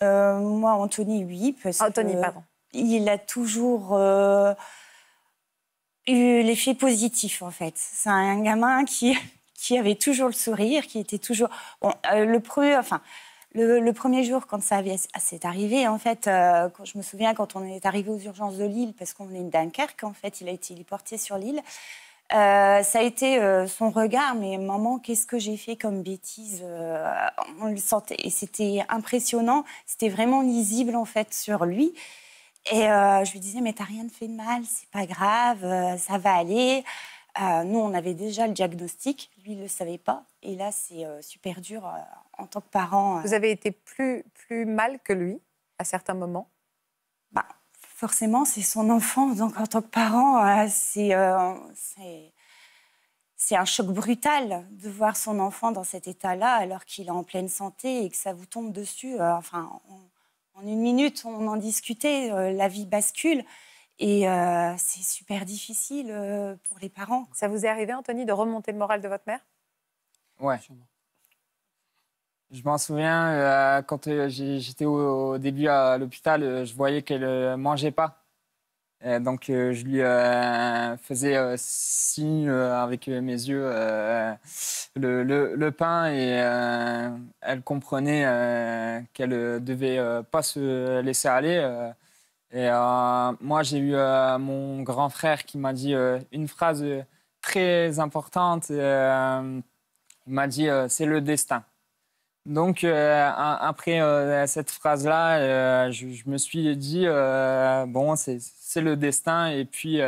[SPEAKER 1] Moi,
[SPEAKER 6] Anthony, oui. Anthony, pardon. Il a toujours eu l'effet positif, en fait. C'est un gamin qui qui avait toujours le sourire, qui était toujours. Euh, le premier, enfin. Le, premier jour, quand ça s'est ah, arrivé, en fait, euh, quand, je me souviens quand on est arrivé aux urgences de Lille, parce qu'on est de Dunkerque, en fait, il a été porté sur Lille, euh, ça a été son regard, mais maman, qu'est-ce que j'ai fait comme bêtise On le sentait et c'était impressionnant. C'était vraiment lisible en fait sur lui. Et je lui disais, mais t'as rien fait de mal, c'est pas grave, ça va aller. Euh, nous, on avait déjà le diagnostic, lui, ne le savait pas. Et là, c'est euh, super dur euh, en tant que parent. Vous avez été plus, mal que lui à certains moments bah, Forcément, c'est son enfant. Donc, en tant que parent, c'est, un choc brutal de voir son enfant dans cet état-là, alors qu'il est en pleine santé et que ça vous tombe dessus. enfin, en une minute, on en discutait, la vie bascule. Et euh, c'est super difficile euh, pour les parents. Ça vous est arrivé, Anthony, de remonter le moral de votre mère
[SPEAKER 7] Ouais. Je m'en souviens, euh, quand j'étais au, début à l'hôpital, je voyais qu'elle ne mangeait pas. donc je lui faisais signe avec mes yeux le, le, pain et elle comprenait qu'elle ne devait pas se laisser aller. Et euh, moi, j'ai eu euh, mon grand frère qui m'a dit euh, une phrase très importante. il m'a dit c'est le destin. Donc, après cette phrase-là, je, je, me suis dit bon, c'est le destin. Et puis,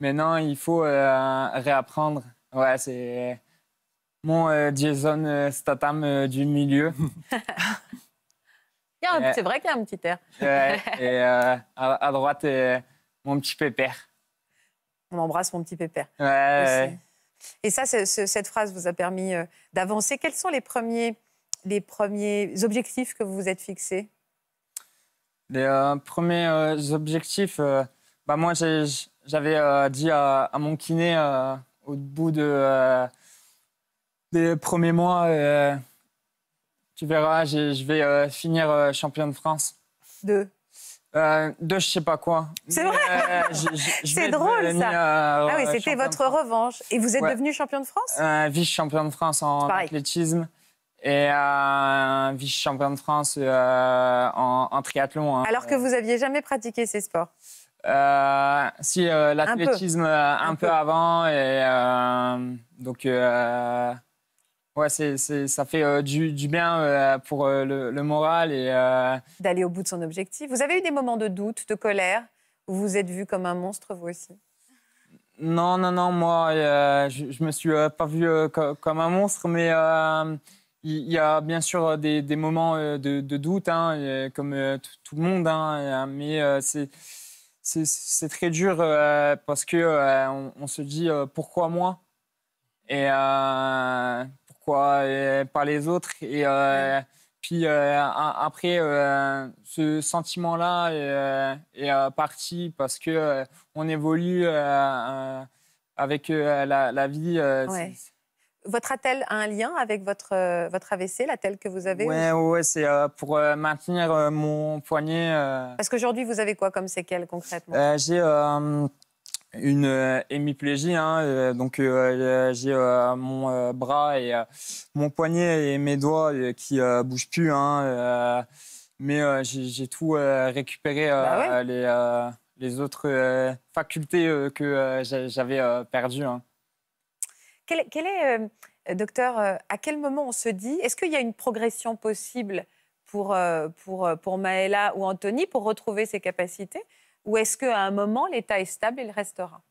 [SPEAKER 7] maintenant, il faut réapprendre. Ouais, c'est mon Jason Statham du milieu.
[SPEAKER 1] Euh, c'est vrai qu'il y a un petit air.
[SPEAKER 7] et euh, à, droite, euh, mon petit pépère.
[SPEAKER 1] On embrasse mon petit pépère. Ouais, Et ça, cette phrase vous a permis d'avancer. Quels sont les premiers, les premiers objectifs que vous vous êtes fixés
[SPEAKER 7] Les premiers objectifs, bah moi, j'avais dit à, mon kiné au bout de, des premiers mois tu verras, je vais euh, finir euh, champion de France. Deux euh, De je sais pas quoi. C'est vrai euh, C'est drôle ça. ah oui, c'était votre
[SPEAKER 1] revanche. Et vous êtes devenu champion de
[SPEAKER 7] France Vice-champion de France en athlétisme. Et vice-champion de France en, triathlon. Hein. Alors que vous aviez jamais pratiqué ces sports si, l'athlétisme un, peu, avant. Et, donc, Ouais, c'est, ça fait euh, du, du, bien euh, pour euh, le, moral et d'aller au bout
[SPEAKER 1] de son objectif. Vous avez eu des moments de doute, de colère où vous êtes vu comme un monstre vous aussi
[SPEAKER 7] Non, non, non, moi je, ne me suis pas vu comme un monstre, mais il y, a bien sûr des, moments de, doute, hein, comme tout le monde, hein, mais c'est c'est très dur parce que on, se dit pourquoi moi et quoi, et, euh, par les autres. Et euh, puis euh, après, ce sentiment-là est, parti parce que on évolue avec la, vie.
[SPEAKER 1] Votre attel a un lien avec votre, votre AVC, la telle que vous avez Oui,
[SPEAKER 7] ouais, c'est pour maintenir mon poignet.
[SPEAKER 1] Parce qu'aujourd'hui, vous avez quoi comme séquelles concrètement
[SPEAKER 7] J'ai une euh, hémiplégie. Hein, euh, donc euh, j'ai mon bras et mon poignet et mes doigts qui ne bougent plus. Hein, mais j'ai tout récupéré bah les, autres facultés que j'avais perdues.
[SPEAKER 1] Quel, hein. quel, est, docteur, à quel moment on se dit, est-ce qu'il y a une progression possible pour, pour, pour Maëla ou Anthony pour retrouver ses capacités ou est-ce qu'à un moment, l'État est stable et il restera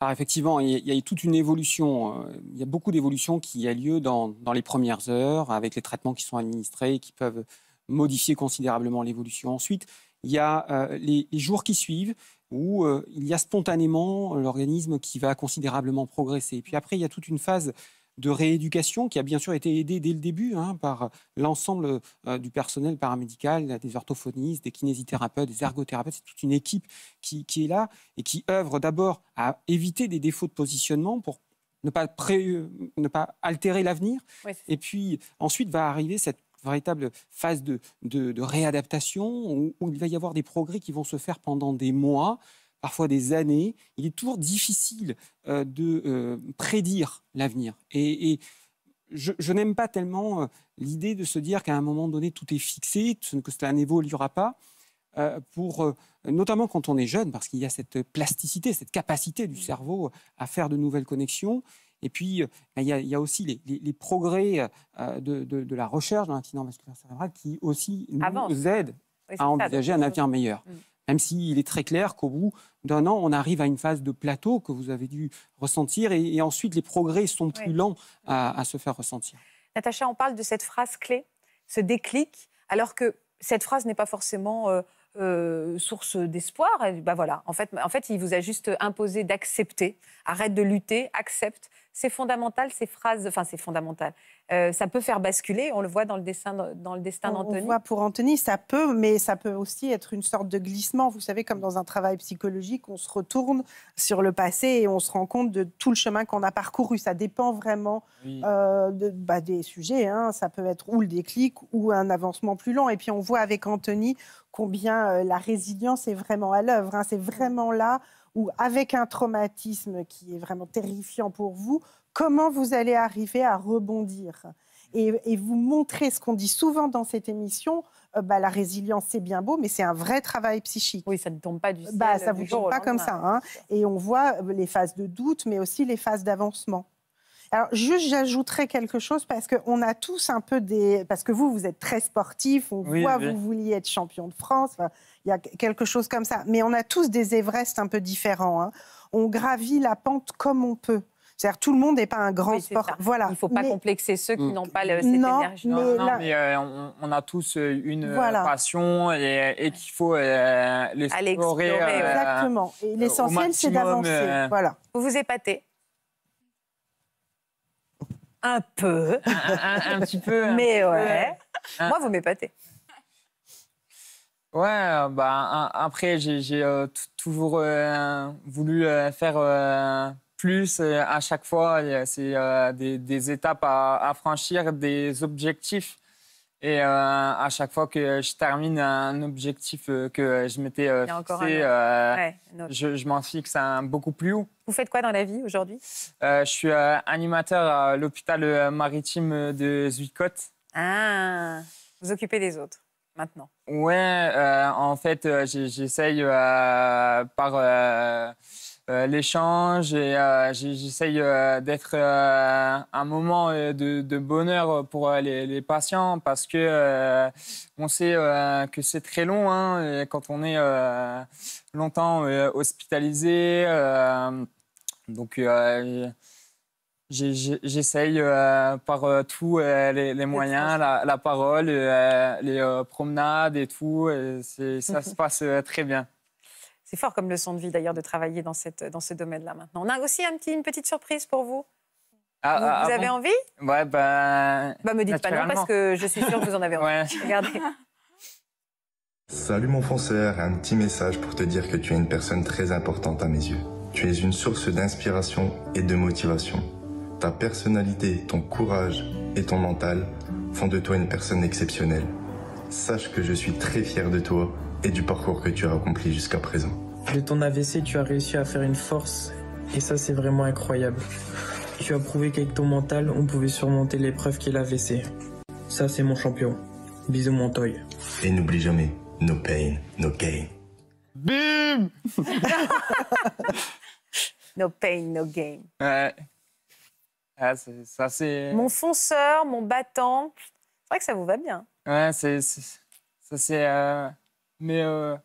[SPEAKER 5] alors effectivement, il y, a toute une évolution. Euh, il y a beaucoup d'évolutions qui a lieu dans, dans, les premières heures, avec les traitements qui sont administrés et qui peuvent modifier considérablement l'évolution. Ensuite, il y a euh, les, jours qui suivent où euh, il y a spontanément l'organisme qui va considérablement progresser. Et puis après, il y a toute une phase de rééducation qui a bien sûr été aidée dès le début hein, par l'ensemble euh, du personnel paramédical, des orthophonistes, des kinésithérapeutes, des ergothérapeutes. C'est toute une équipe qui, est là et qui œuvre d'abord à éviter des défauts de positionnement pour ne pas, pré... ne pas altérer l'avenir. Et puis ensuite va arriver cette véritable phase de, réadaptation où, il va y avoir des progrès qui vont se faire pendant des mois parfois des années, il est toujours difficile euh, de euh, prédire l'avenir. Et, je, n'aime pas tellement euh, l'idée de se dire qu'à un moment donné, tout est fixé, que cela n'évoluera pas. pour, notamment quand on est jeune, parce qu'il y a cette plasticité, cette capacité du cerveau à faire de nouvelles connexions. Et puis, ben, il y, a aussi les, progrès de, la recherche dans l'incident vasculaire cérébral qui aussi nous aident à envisager un avenir meilleur. Mm même s'il est très clair qu'au bout d'un an, on arrive à une phase de plateau que vous avez dû ressentir, et, ensuite les progrès sont plus lents à, se faire ressentir.
[SPEAKER 1] Natacha, on parle de cette phrase clé, ce déclic, alors que cette phrase n'est pas forcément euh, euh, source d'espoir. Bah voilà, en fait, il vous a juste imposé d'accepter. Arrête de lutter, accepte c'est fondamental ces phrases, enfin c'est fondamental. Euh, ça peut faire basculer, on le voit dans le dessin, dans le
[SPEAKER 2] destin d'Anthony. On voit pour Anthony, ça peut, mais ça peut aussi être une sorte de glissement. Vous savez, comme dans un travail psychologique, on se retourne sur le passé et on se rend compte de tout le chemin qu'on a parcouru. Ça dépend vraiment euh, de, bah, des sujets. Hein. Ça peut être ou le déclic ou un avancement plus lent. Et puis on voit avec Anthony combien euh, la résilience est vraiment à l'œuvre. Hein. C'est vraiment là ou avec un traumatisme qui est vraiment terrifiant pour vous, comment vous allez arriver à rebondir et, vous montrer ce qu'on dit souvent dans cette émission, euh, bah, la résilience c'est bien beau, mais c'est un vrai travail psychique. Oui, ça ne tombe pas du bah, ciel. ça ne vous tombe pas comme ça. Hein. Et on voit euh, les phases de doute, mais aussi les phases d'avancement. Alors, juste, j'ajouterais quelque chose parce qu'on a tous un peu des. Parce que vous, vous êtes très sportif, on voit, vous vouliez être champion de France, il y a quelque chose comme ça. Mais on a tous des Everest un peu différents. Hein. On gravit la pente comme on peut. C'est-à-dire tout le monde n'est pas un grand sportif. sport. Voilà. Il ne faut pas complexer ceux qui mm. n'ont pas
[SPEAKER 1] cette énergie.
[SPEAKER 7] mais, euh, on, a tous euh, une euh, passion et, qu'il faut euh, l'explorer. Exactement.
[SPEAKER 2] l'essentiel, c'est d'avancer. Voilà. Vous vous épatez
[SPEAKER 7] un peu.
[SPEAKER 1] Un, petit peu. Mais ouais. Ah. Moi, vous m'épatez.
[SPEAKER 7] Ouais, euh, bah, après, j'ai euh, toujours euh, voulu faire plus à chaque fois. C'est des, des, étapes à, franchir, des objectifs et euh, à chaque fois que je termine un objectif euh, que je m'étais euh, fixé, je, m'en fixe un beaucoup plus haut.
[SPEAKER 1] Vous faites quoi dans la vie aujourd'hui
[SPEAKER 7] Je suis animateur à l'hôpital maritime de Zuicot.
[SPEAKER 1] Ah, vous occupez des autres maintenant
[SPEAKER 7] Ouais, en fait, j'essaye par euh, l'échange et euh, j'essaye euh, d'être un moment de, bonheur pour les, patients parce que on sait que c'est très long hein, et quand on est longtemps hospitalisé. donc J'essaye par tous les, moyens, la, la parole, les promenades et tout. Et ça mhm. se passe très bien.
[SPEAKER 1] C'est fort comme leçon de vie d'ailleurs de travailler dans, cette, dans ce domaine-là maintenant. On a aussi un petit, une petite surprise pour vous.
[SPEAKER 7] Ah, vous, ah, ah avez envie Ouais, ben. Bah, me dites pas non parce que je suis sûre que vous en avez envie. Regardez.
[SPEAKER 2] Salut mon fonceur, un petit message pour te dire que tu es une personne très importante à mes yeux. Tu es une source d'inspiration et de motivation. Ta personnalité, ton courage et ton mental font de toi une personne exceptionnelle. Sache que je suis très fier de toi et du parcours que tu as accompli jusqu'à présent. De ton AVC, tu as réussi à faire une force et ça c'est vraiment incroyable. Tu as prouvé qu'avec ton mental, on pouvait surmonter l'épreuve qu'est l'AVC. Ça c'est mon champion. Bisous mon toy. Et n'oublie jamais, no pain, no gain. Bim
[SPEAKER 1] No pain, no gain.
[SPEAKER 7] Ouais. Ah, ça c'est... Mon
[SPEAKER 1] fonceur, mon battant. C'est vrai que ça vous va bien.
[SPEAKER 7] Ouais, c'est... Ça c'est... Euh, mais euh,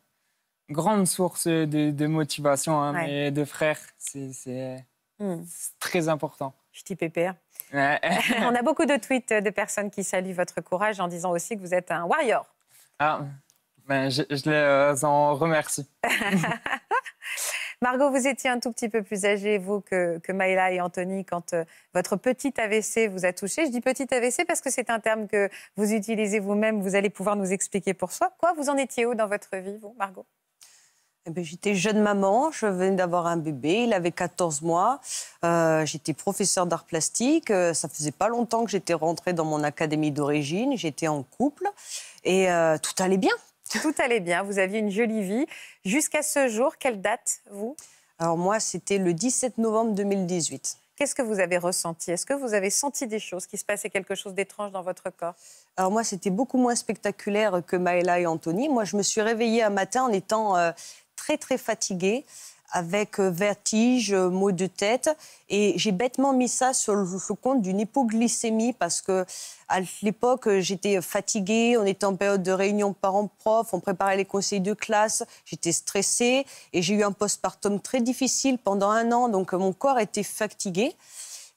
[SPEAKER 7] grande source de, motivation, hein, de frères, hmm. c'est très important. Je t'y pépère. On a
[SPEAKER 1] beaucoup de tweets de personnes qui saluent votre courage en disant aussi que vous êtes un warrior.
[SPEAKER 7] Ah, ben, je, je les euh, en remercie.
[SPEAKER 1] Margot, vous étiez un tout petit peu plus âgée, vous, que, que Maïla et Anthony, quand euh, votre petit AVC vous a touché. Je dis petit AVC parce que c'est un terme que vous utilisez vous-même, vous allez pouvoir nous expliquer pour soi. Quoi, vous en étiez où dans votre vie, vous, Margot
[SPEAKER 3] eh ben, J'étais jeune maman, je venais d'avoir un bébé, il avait 14 mois. Euh, j'étais professeur d'art plastique, ça euh, ça faisait pas longtemps que j'étais rentrée dans mon académie d'origine, j'étais en couple et tout allait bien.
[SPEAKER 1] Tout allait bien, vous aviez une jolie vie. Jusqu'à ce jour, quelle date, vous Alors moi, c'était le 17 novembre 2018. Qu'est-ce que vous avez ressenti Est-ce que vous avez senti des choses, qu'il se passait quelque chose d'étrange dans votre corps Alors moi, c'était beaucoup moins spectaculaire que Maëla et Anthony.
[SPEAKER 3] Moi, je me suis réveillée un matin en étant euh, très, très fatiguée avec euh, vertige, euh, maux de tête. Et j'ai bêtement mis ça sur le compte d'une hypoglycémie parce que à l'époque, j'étais fatiguée, on était en période de réunion parents-prof, on préparait les conseils de classe, j'étais stressée et j'ai eu un postpartum très difficile pendant un an, donc euh, mon corps était fatigué.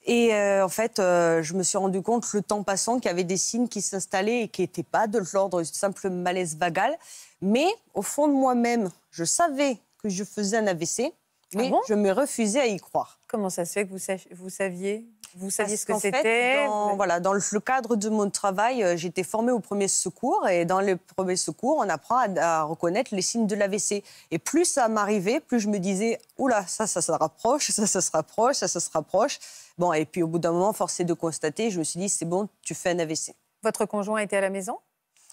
[SPEAKER 3] Et en fait, je me suis rendu compte, le temps passant, qu'il y avait des signes qui s'installaient et qui n'étaient pas de l'ordre du simple malaise vagal. Mais au fond de moi-même, je savais que je faisais un AVC, ah mais je me
[SPEAKER 1] refusais à y croire. Comment ça se fait que vous, saviez vous saviez ce que c'était dans,
[SPEAKER 3] Voilà, dans le cadre de mon travail, euh, j'étais formée au premier secours et dans le premier secours, on apprend à, reconnaître les signes de l'AVC. Et plus ça m'arrivait, plus je me disais oula, ça, ça se rapproche, ça, ça se rapproche, ça, ça se rapproche. Bon, et puis au bout d'un moment, forcé de constater, je me suis dit c'est bon, tu fais un AVC. Votre conjoint était à la maison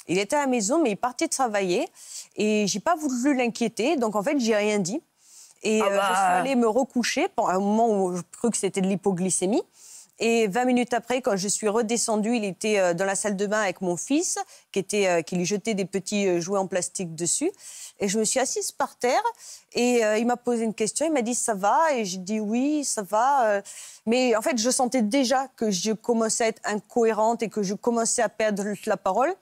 [SPEAKER 3] il était à la maison, mais il partait travailler. Et j'ai pas voulu l'inquiéter. Donc, en fait, j'ai rien dit. Et ah euh, je bah. suis allée me recoucher à un moment où je cru que c'était de l'hypoglycémie. Et 20 minutes après, quand je suis redescendue, il était euh, dans la salle de bain avec mon fils, qui, était, euh, qui lui jetait des petits jouets en plastique dessus. Et je me suis assise par terre et il m'a posé une question. Il m'a dit ça va Et j'ai dit oui, ça va. Mais en fait, je sentais déjà que je commençais à être incohérente et que je commençais à perdre la parole.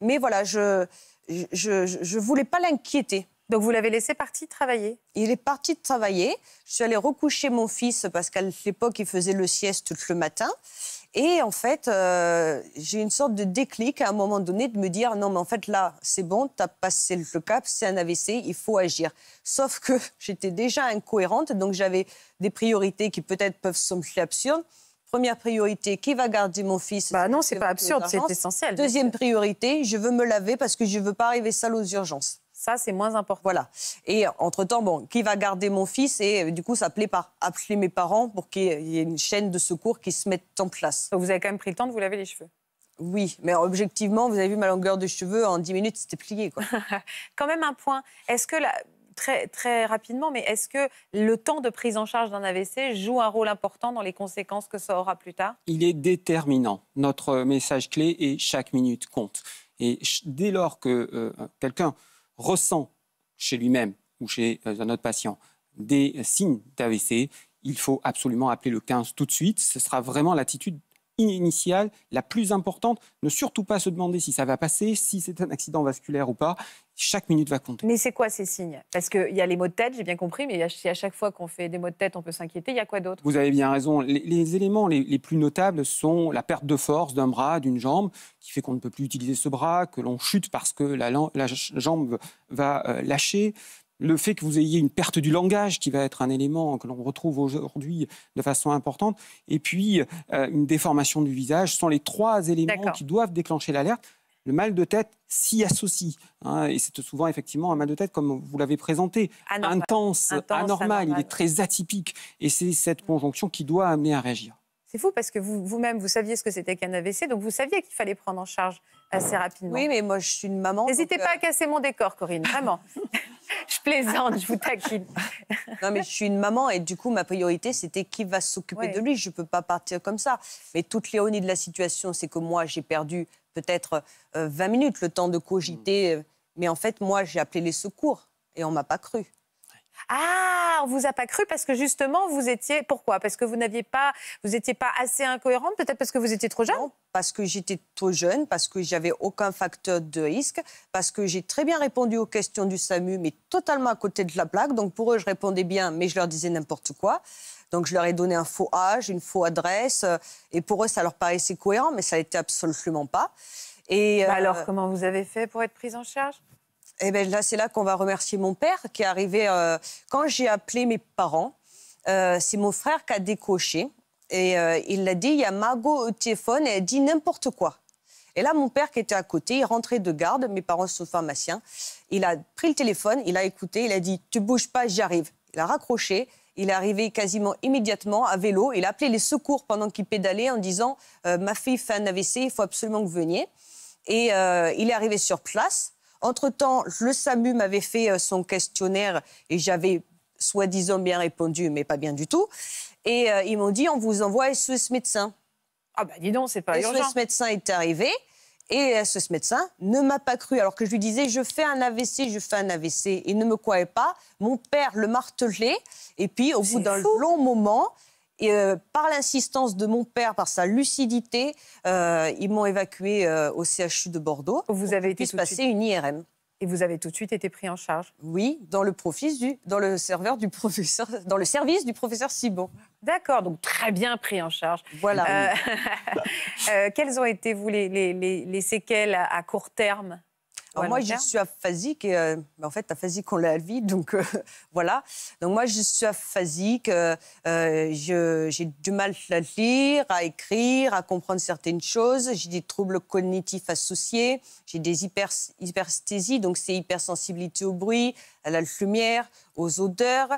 [SPEAKER 3] Mais voilà, je ne je, je voulais pas l'inquiéter. Donc vous l'avez laissé partir travailler Il est parti travailler. Je suis allée recoucher mon fils parce qu'à l'époque, il faisait le sieste tout le matin. Et en fait, j'ai euh, j'ai une sorte de déclic à un moment donné de me dire non, mais en fait là, c'est bon, tu as passé le cap, c'est un AVC, il faut agir. Sauf que j'étais déjà incohérente, donc j'avais des priorités qui peut-être peuvent sembler absurdes. Première priorité, qui va garder mon fils Bah non, c'est pas absurde, c'est essentiel. Deuxième priorité, je veux me laver parce que je veux pas arriver sale aux urgences. Ça, c'est moins important. Voilà. Et entre-temps, bon, qui va garder mon fils Et euh, du coup, ça plaît par Appeler mes parents pour qu'il y ait une chaîne de secours qui se mette en place. Vous avez quand même pris le temps de vous
[SPEAKER 1] laver les cheveux oui, mais objectivement, vous avez vu ma longueur de cheveux, en 10 minutes, c'était plié. Quoi. quand même un point. Est-ce que la très, rapidement, mais est-ce que le temps de prise en charge d'un AVC joue un rôle important dans les conséquences que ça aura plus tard
[SPEAKER 5] Il est déterminant. Notre message clé est chaque minute compte. Et dès lors que euh, quelqu'un ressent chez lui-même ou chez euh, un autre patient des signes d'AVC, il faut absolument appeler le 15 tout de suite. Ce sera vraiment l'attitude initiale, la plus importante. Ne surtout pas se demander si ça va passer, si c'est un accident vasculaire ou pas. Chaque minute va compter. Mais c'est quoi ces signes
[SPEAKER 1] Parce qu'il y a les maux de tête, j'ai bien compris, mais si à chaque fois qu'on fait des maux de tête, on peut s'inquiéter, il y a quoi d'autre
[SPEAKER 5] Vous avez bien raison. Les, éléments les, plus notables sont la perte de force d'un bras, d'une jambe, qui fait qu'on ne peut plus utiliser ce bras, que l'on chute parce que la, la jambe va euh, lâcher, le fait que vous ayez une perte du langage qui va être un élément que l'on retrouve aujourd'hui de façon importante, et puis euh, une déformation du visage, sont les trois éléments qui doivent déclencher l'alerte. Le mal de tête s'y associe. Hein, et c'est souvent effectivement un mal de tête, comme vous l'avez présenté, Intense, anormal, il est très atypique. Et c'est cette conjonction qui doit amener à réagir.
[SPEAKER 1] C'est fou parce que vous-même, vous, saviez ce que c'était qu'un AVC, donc vous saviez qu'il fallait prendre en charge assez rapidement. Oui, mais moi, je suis une maman. N'hésitez pas euh, à casser mon décor, Corinne, vraiment. je plaisante, je vous taquine. non, mais je suis une maman et du
[SPEAKER 3] coup, ma priorité, c'était qui va s'occuper de lui. Je ne peux pas partir comme ça. Mais toute l'ironie de la situation, c'est que moi, j'ai perdu peut-être 20 euh, minutes, le temps de cogiter. Hmm. Mais en fait, moi, j'ai appelé les secours et on ne m'a pas cru.
[SPEAKER 1] Ah, on vous a pas cru parce que justement vous étiez pourquoi Parce que vous n'aviez pas, vous pas assez incohérente, peut-être parce que vous étiez trop jeune. Non,
[SPEAKER 3] parce que j'étais trop jeune, parce que j'avais aucun facteur de risque, parce que j'ai très bien répondu aux questions du SAMU, mais totalement à côté de la plaque. Donc pour eux, je répondais bien, mais je leur disais n'importe quoi. Donc je leur ai donné un faux âge, une faux adresse, euh, et pour eux, ça leur paraissait cohérent, mais ça n'était absolument pas. Et bah alors, euh, comment vous avez fait pour être prise en charge et eh ben là, c'est là qu'on va remercier mon père qui est arrivé euh, quand j'ai appelé mes parents. Euh, c'est mon frère qui a décoché et euh, il a dit il y a Margot au téléphone et elle dit n'importe quoi. Et là, mon père qui était à côté, il rentrait de garde, mes parents sont pharmaciens. Il a pris le téléphone, il a écouté, il a dit Tu bouges pas, j'arrive ». Il a raccroché, il est arrivé quasiment immédiatement à vélo, il a appelé les secours pendant qu'il pédalait en disant euh, Ma fille fait un AVC, il faut absolument que vous veniez. Et il est arrivé sur place. Entre-temps, le SAMU m'avait fait euh, son questionnaire et j'avais soi-disant bien répondu, mais pas bien du tout. Et euh, ils m'ont dit, on vous envoie SOS e médecin. Ah ben dis donc, c'est pas e urgent. SOS médecin est arrivé. Et ce médecin ne m'a pas cru, alors que je lui disais, je fais un AVC, je fais un AVC. Il ne me croyait pas. Mon père le martelait. Et puis, au bout d'un long moment, et euh, par l'insistance de mon père, par sa lucidité, euh, ils m'ont évacué euh, au CHU de Bordeaux. Vous avez pu passer une IRM. Et vous avez
[SPEAKER 1] tout de suite été pris en charge Oui, dans le, du, dans le, du professeur, dans le service du professeur Sibon. D'accord, donc très bien pris en charge. Voilà. quelles ont été, vous, les, les, séquelles à court terme alors moi, je suis
[SPEAKER 3] aphasique euh, en fait, aphasique, on l'a vie, donc euh, voilà. Donc moi, euh, je suis aphasique, euh, j'ai du mal à lire, à écrire, à comprendre certaines choses, j'ai des troubles cognitifs associés, j'ai des hyper, hypersthésies, donc c'est hypersensibilité au bruit, à la lumière, aux odeurs,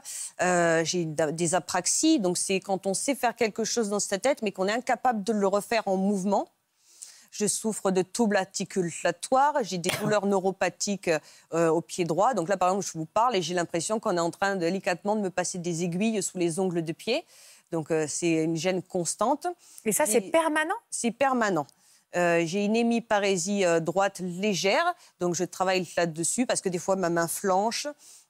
[SPEAKER 3] j'ai des apraxies, donc c'est quand on sait faire quelque chose dans sa tête, mais qu'on est incapable de le refaire en mouvement je souffre de troubles articulatoires, j'ai des douleurs neuropathiques euh, au pied droit. Donc là, par exemple, je vous parle et j'ai l'impression qu'on est en train délicatement de me passer des aiguilles sous les ongles de pied. Donc euh, c'est une gêne constante. Et ça, c'est permanent C'est permanent. Euh, j'ai une hémiparésie euh, droite légère, donc je travaille là-dessus parce que des fois ma main flanche.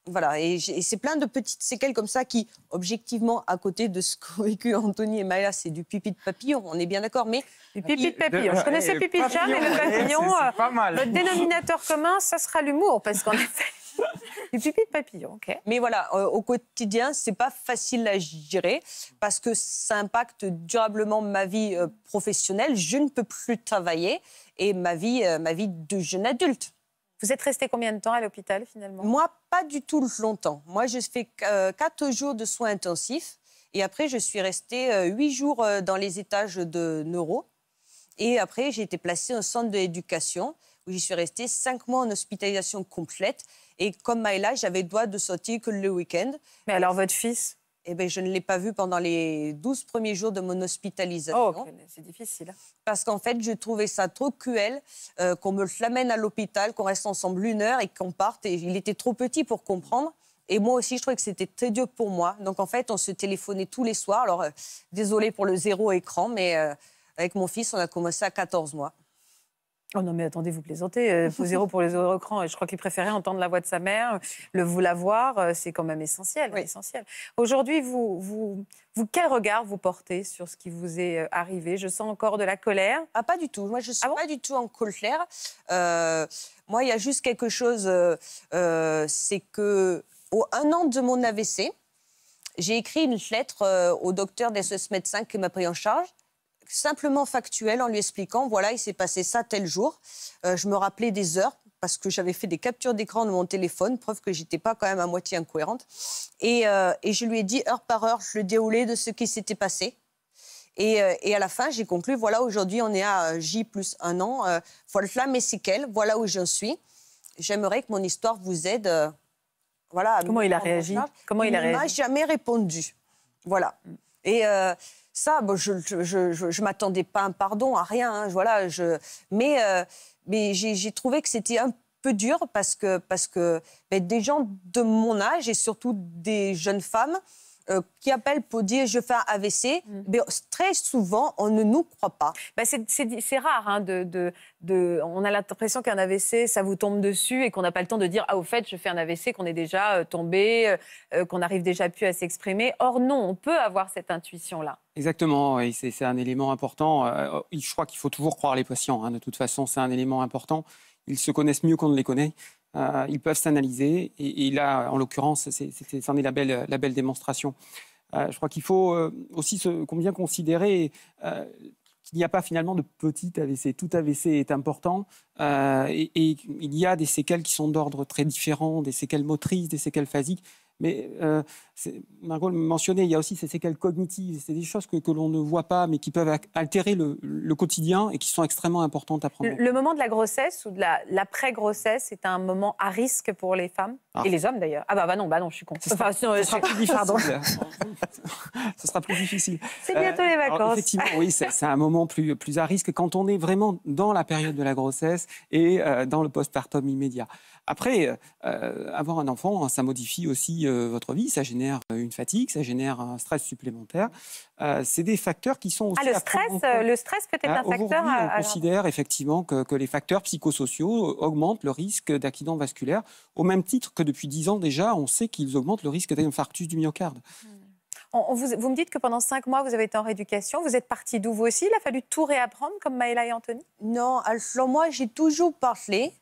[SPEAKER 3] Voilà, et, c'est plein de petites séquelles comme ça qui, objectivement, à côté de ce qu'ont vécu Anthony et Maya, c'est du pipi de papillon, on est bien d'accord, mais... Du pipi de papillon. Euh, je connaissais pipi de chat, mais le papillon, dénominateur commun, ça sera l'humour, parce qu'en effet... Les pupilles de papillon, ok. Mais voilà, euh, au quotidien, c'est pas facile à gérer parce que ça impacte durablement ma vie euh, professionnelle. Je ne peux plus travailler et ma vie, euh, ma vie de jeune adulte. Vous êtes resté combien de temps à
[SPEAKER 1] l'hôpital finalement
[SPEAKER 3] Moi, pas du tout longtemps. Moi, je fais quatre jours de soins intensifs et après, je suis restée huit jours dans les étages de neuro. Et après, j'ai été placée au centre d'éducation où j'y suis restée cinq mois en hospitalisation complète. Et comme Maëla, j'avais le droit de sortir que le week-end. Mais alors votre fils eh ben, je ne l'ai pas vu pendant les 12 premiers jours de mon hospitalisation. Oh,
[SPEAKER 1] c'est difficile.
[SPEAKER 3] Parce qu'en fait, je trouvais ça trop cruel euh, qu'on me l'amène à l'hôpital, qu'on reste ensemble une heure et qu'on parte. Et il était trop petit pour comprendre. Et moi aussi, je trouvais que c'était très dur pour moi. Donc en fait, on se téléphonait tous les soirs. Alors, euh, désolé pour le zéro écran, mais euh, avec mon fils, on a commencé à
[SPEAKER 1] 14 mois. Oh non, mais attendez, vous plaisantez. Euh, Faux zéro pour les eurocrans. Je crois qu'il préférait entendre la voix de sa mère, le vous la voir. Euh, c'est quand même essentiel. essentiel. Aujourd'hui, vous, vous, vous, quel regard vous portez sur ce qui vous est euh, arrivé Je sens encore de la colère. Ah, pas du tout. Moi, je ne suis ah pas du tout en colère. moi, il y a juste quelque chose.
[SPEAKER 3] C'est que, au un an de mon AVC, j'ai écrit une lettre au docteur de e médecin qui m'a pris en charge simplement factuel en lui expliquant, voilà, il s'est passé ça tel jour. Euh, je me rappelais des heures parce que j'avais fait des captures d'écran de mon téléphone, preuve que j'étais pas quand même à moitié incohérente. Et, euh, je lui ai dit heure par heure je le déroulais de ce qui s'était passé. Et, euh, à la fin, j'ai conclu, voilà, aujourd'hui on est à J plus un an, voilà mes quel voilà où j'en suis. J'aimerais que mon histoire vous aide. voilà, Comment il a réagi Comment il, ne m'a jamais répondu. Voilà. Mm. Et, ça, je ne m'attendais pas un pardon, à rien. Hein, voilà, je, mais euh, j'ai trouvé que c'était un peu dur parce que, parce que ben, des gens de mon âge et surtout des jeunes femmes euh, qui appellent
[SPEAKER 1] pour dire je fais un AVC, mm. mais très souvent, on ne nous croit pas. Ben, c'est rare. Hein, de, on a l'impression qu'un AVC, ça vous tombe dessus et qu'on n'a pas le temps de dire ah, au fait, je fais un AVC, qu'on est déjà euh, tombé, euh, qu'on n'arrive déjà plus à s'exprimer. Or, non, on peut avoir cette intuition-là.
[SPEAKER 5] Exactement, et c'est un élément important. je crois qu'il faut toujours croire les patients. Hein. de toute façon, c'est un élément important. Ils se connaissent mieux qu'on ne les connaît. Euh, ils peuvent s'analyser. Et, là, en l'occurrence, c'en est, la belle, la belle démonstration. Euh, je crois qu'il faut euh, aussi se, combien considérer qu'il n'y a pas finalement de petit AVC. Tout AVC est important et, et, il y a des séquelles qui sont d'ordre très différent, des séquelles motrices, des séquelles phasiques. Mais euh, Margot mentionnait, il y a aussi ces séquelles cognitives, c'est des choses que, l'on ne voit pas, mais qui peuvent altérer le, quotidien et qui sont extrêmement importantes à prendre. Le, le
[SPEAKER 1] moment de la grossesse ou de l'après-grossesse est un moment à risque pour les femmes ah. et les hommes d'ailleurs. Ah bah, bah, non, bah non, je suis con. Ce sera, plus difficile.
[SPEAKER 5] ce sera plus difficile. C'est bientôt euh, les vacances. effectivement, oui, c'est un moment plus, plus à risque quand on est vraiment dans la période de la grossesse et euh, dans le postpartum immédiat. Après, euh, avoir un enfant, ça modifie aussi euh, votre vie, ça génère euh, une fatigue, ça génère un stress supplémentaire. Euh, c'est des facteurs qui sont ah, aussi... Ah, le
[SPEAKER 1] stress, le stress peut être hein, un facteur... on
[SPEAKER 5] considère effectivement que, les facteurs psychosociaux augmentent le risque d'accident vasculaire, au même titre que depuis 10 ans déjà, on sait qu'ils augmentent le risque d'infarctus du myocarde.
[SPEAKER 7] Hmm.
[SPEAKER 1] vous, me dites que pendant cinq mois, vous avez été en rééducation. Vous êtes parti d'où vous aussi Il a fallu tout réapprendre comme Maëla et Anthony Non, moi, j'ai toujours parlé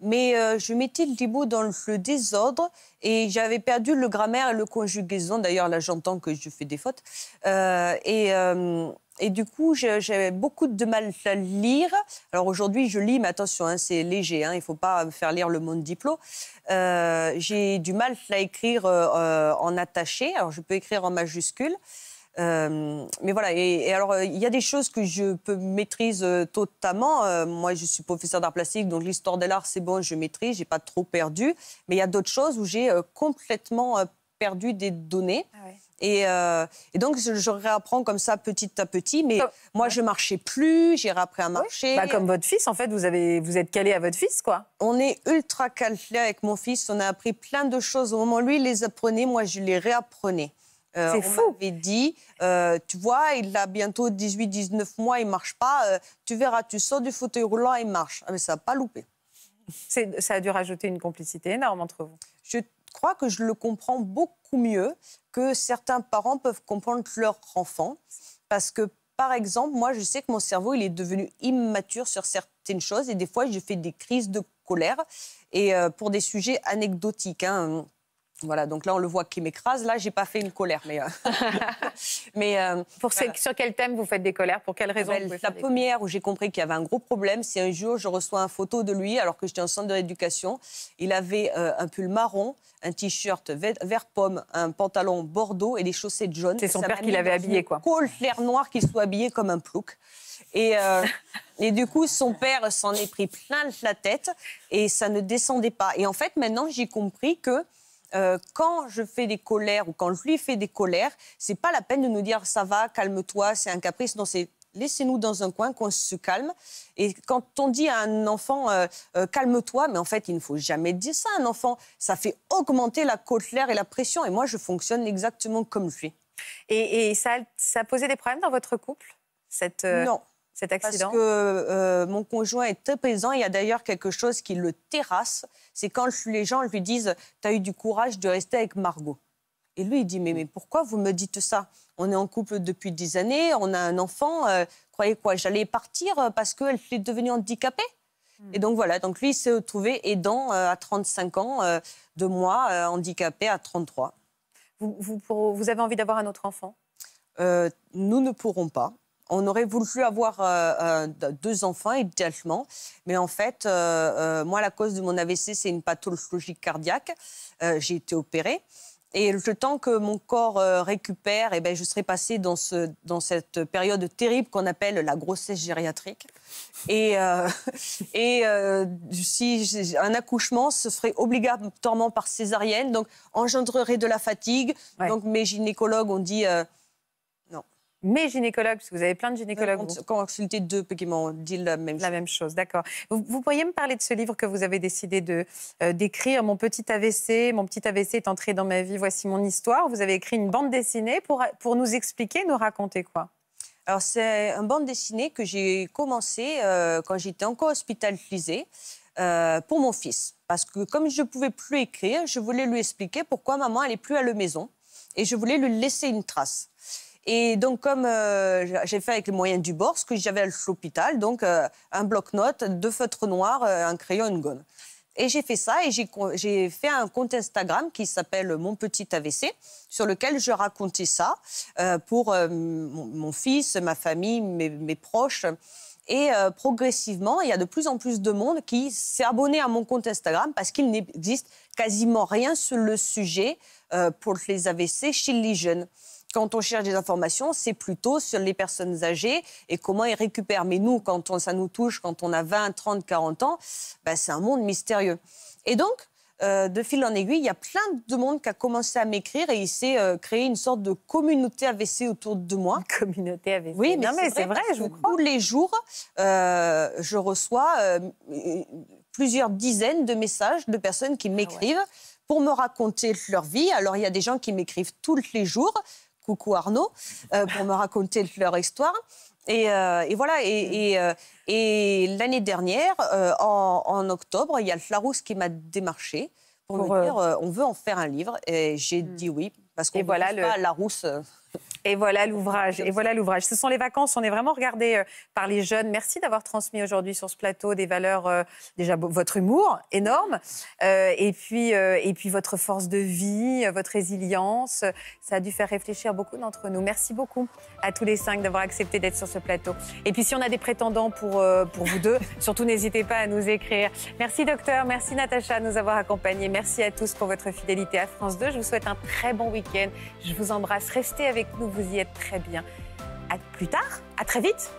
[SPEAKER 1] mais euh, je mettais le mots dans
[SPEAKER 3] le désordre et j'avais perdu le grammaire et le conjugaison. D'ailleurs, là, j'entends que je fais des fautes. Euh, euh, et, du coup, j'avais beaucoup de mal à lire. Alors aujourd'hui, je lis, mais attention, hein, c'est léger. Hein, il ne faut pas me faire lire le monde diplôme. J'ai du mal à écrire en attaché. Alors, je peux écrire en majuscule. Euh, mais voilà, et, alors euh, il y a des choses que je peux, maîtrise euh, totalement. moi, je suis professeur d'art plastique, donc l'histoire de l'art, c'est bon, je maîtrise, j'ai pas trop perdu. Mais il y a d'autres choses où j'ai complètement perdu des données. Ah et, donc, je, réapprends comme ça petit à petit. Mais moi, je marchais plus, j'ai réappris à marcher. Bah, comme votre fils, en fait, vous, avez, vous êtes calé à votre fils, quoi. On est ultra calé avec mon fils. On a appris plein de choses. Au moment où lui les apprenait, moi, je les réapprenais. Euh, on fou. m'avait dit, euh, tu vois, il a bientôt 18-19 mois, il marche pas. Euh, tu verras, tu sors du fauteuil roulant et il marche. Ah, mais ça n'a pas loupé. ça a dû rajouter une complicité énorme entre vous. Je crois que je le comprends beaucoup mieux que certains parents peuvent comprendre leur enfant. Parce que, par exemple, moi, je sais que mon cerveau, il est devenu immature sur certaines choses. Et des fois, je fais des crises de colère. Et pour des sujets anecdotiques. Hein, voilà, donc là, on le voit qui m'écrase. Là, j'ai pas fait une colère, mais. Euh, mais euh, pour Sur quel thème vous faites des colères Pour quelles raisons ah ben, La première où j'ai compris qu'il y avait un gros problème, c'est un jour, je reçois une photo de lui, alors que j'étais en centre de l'éducation. Il avait euh, un pull marron, un t-shirt vert pomme, un pantalon bordeaux et des chaussettes jaunes. C'est son père qui l'avait habillé, quoi. Colère noir qu'il soit habillé comme un plouc. Et, et, du coup, son père s'en est pris plein la tête et ça ne descendait pas. Et en fait, maintenant, j'ai compris que euh, quand je fais des colères ou quand je lui fais des colères, c'est pas la peine de nous dire ça va, calme-toi, c'est un caprice. Non, c'est laissez-nous dans un coin, qu'on se calme. Et quand on dit à un enfant euh, euh, calme-toi, mais en fait, il ne faut jamais dire ça à un enfant. Ça fait augmenter la colère et la pression. Et moi, je fonctionne exactement comme lui.
[SPEAKER 1] Et, ça, a posé des problèmes dans votre couple cette, accident Non.
[SPEAKER 3] Cet accident Parce que mon conjoint est très présent. Il y a d'ailleurs quelque chose qui le terrasse c'est quand les gens lui disent Tu as eu du courage de rester avec Margot. Et lui, il dit mais, mais pourquoi vous me dites ça On est en couple depuis des années, on a un enfant. Euh, croyez quoi J'allais partir parce qu'elle est devenue handicapée hmm. et donc voilà, donc lui s'est retrouvé aidant euh, à 35 ans, euh, de moi, handicapée handicapé à 33.
[SPEAKER 1] Vous, vous avez envie d'avoir un autre enfant
[SPEAKER 3] Nous ne pourrons pas. On aurait voulu avoir euh, euh, deux enfants idéalement, mais en fait, euh, moi, la cause de mon AVC, c'est une pathologie cardiaque. J'ai été opérée. Et le temps que mon corps récupère, et eh ben, je serais passée dans, ce, dans cette période terrible qu'on appelle la grossesse gériatrique. Et, et si un accouchement se ferait obligatoirement par césarienne, donc engendrerait de la fatigue. Donc mes gynécologues ont dit...
[SPEAKER 1] Mes gynécologues, parce vous avez plein de gynécologues. vous consulté deux qui m'ont dit la même chose. La même chose, d'accord. Vous, pourriez me parler de ce livre que vous avez décidé de euh, d'écrire, Mon petit AVC. Mon petit AVC est entré dans ma vie. Voici mon histoire. Vous avez écrit une bande dessinée pour pour nous expliquer, nous raconter quoi
[SPEAKER 3] Alors c'est une bande dessinée que j'ai commencé euh, quand j'étais encore hospitalisée. Euh, pour mon fils, parce que comme je ne pouvais plus écrire, je voulais lui expliquer pourquoi maman allait plus à la maison et je voulais lui laisser une trace. Et donc, comme euh, j'ai fait avec les moyens du bord, ce que j'avais à l'hôpital, donc euh, un bloc-notes, deux feutres noirs, euh, un crayon, une gomme. Et j'ai fait ça et j'ai fait un compte Instagram qui s'appelle Mon Petit AVC, sur lequel je racontais ça pour mon, fils, ma famille, mes, proches. Et progressivement, il y a de plus en plus de monde qui s'est abonné à mon compte Instagram parce qu'il n'existe quasiment rien sur le sujet pour les AVC chez les jeunes quand on cherche des informations, c'est plutôt sur les personnes âgées et comment elles récupèrent. Mais nous, quand ça nous touche, quand on a 20, 30, 40 ans, ben, c'est un monde mystérieux. Et donc, euh, de fil en aiguille, il y a plein de monde qui a commencé à m'écrire et il s'est euh, créé une sorte de communauté AVC autour de moi. communauté AVC. Oui, mais, c'est vrai, je vous crois. Tous les jours, euh, je reçois plusieurs dizaines de messages de personnes qui ah m'écrivent. Pour me raconter leur vie. Alors, il y a des gens qui m'écrivent tous les jours coucou Arnaud, euh, pour me raconter leur histoire. Et, euh, voilà, euh, et, l'année dernière, en, octobre, il y a le Flarousse qui m'a démarché pour, me dire
[SPEAKER 1] on veut en faire un livre. Et j'ai hmm. dit oui, parce qu'on ne voilà le... pas Larousse. Et voilà l'ouvrage. Et voilà l'ouvrage. Ce sont les vacances. On est vraiment regardé euh, par les jeunes. Merci d'avoir transmis aujourd'hui sur ce plateau des valeurs, euh, déjà votre humour énorme, euh, et puis et puis votre force de vie, votre résilience. Ça a dû faire réfléchir beaucoup d'entre nous. Merci beaucoup à tous les cinq d'avoir accepté d'être sur ce plateau. Et puis si on a des prétendants pour pour vous deux, surtout n'hésitez pas à nous écrire. Merci docteur. Merci Natacha de nous avoir accompagnés. Merci à tous pour votre fidélité à France 2. Je vous souhaite un très bon week-end. Je vous embrasse. Restez avec que nous, vous y êtes très bien. À plus tard, à très vite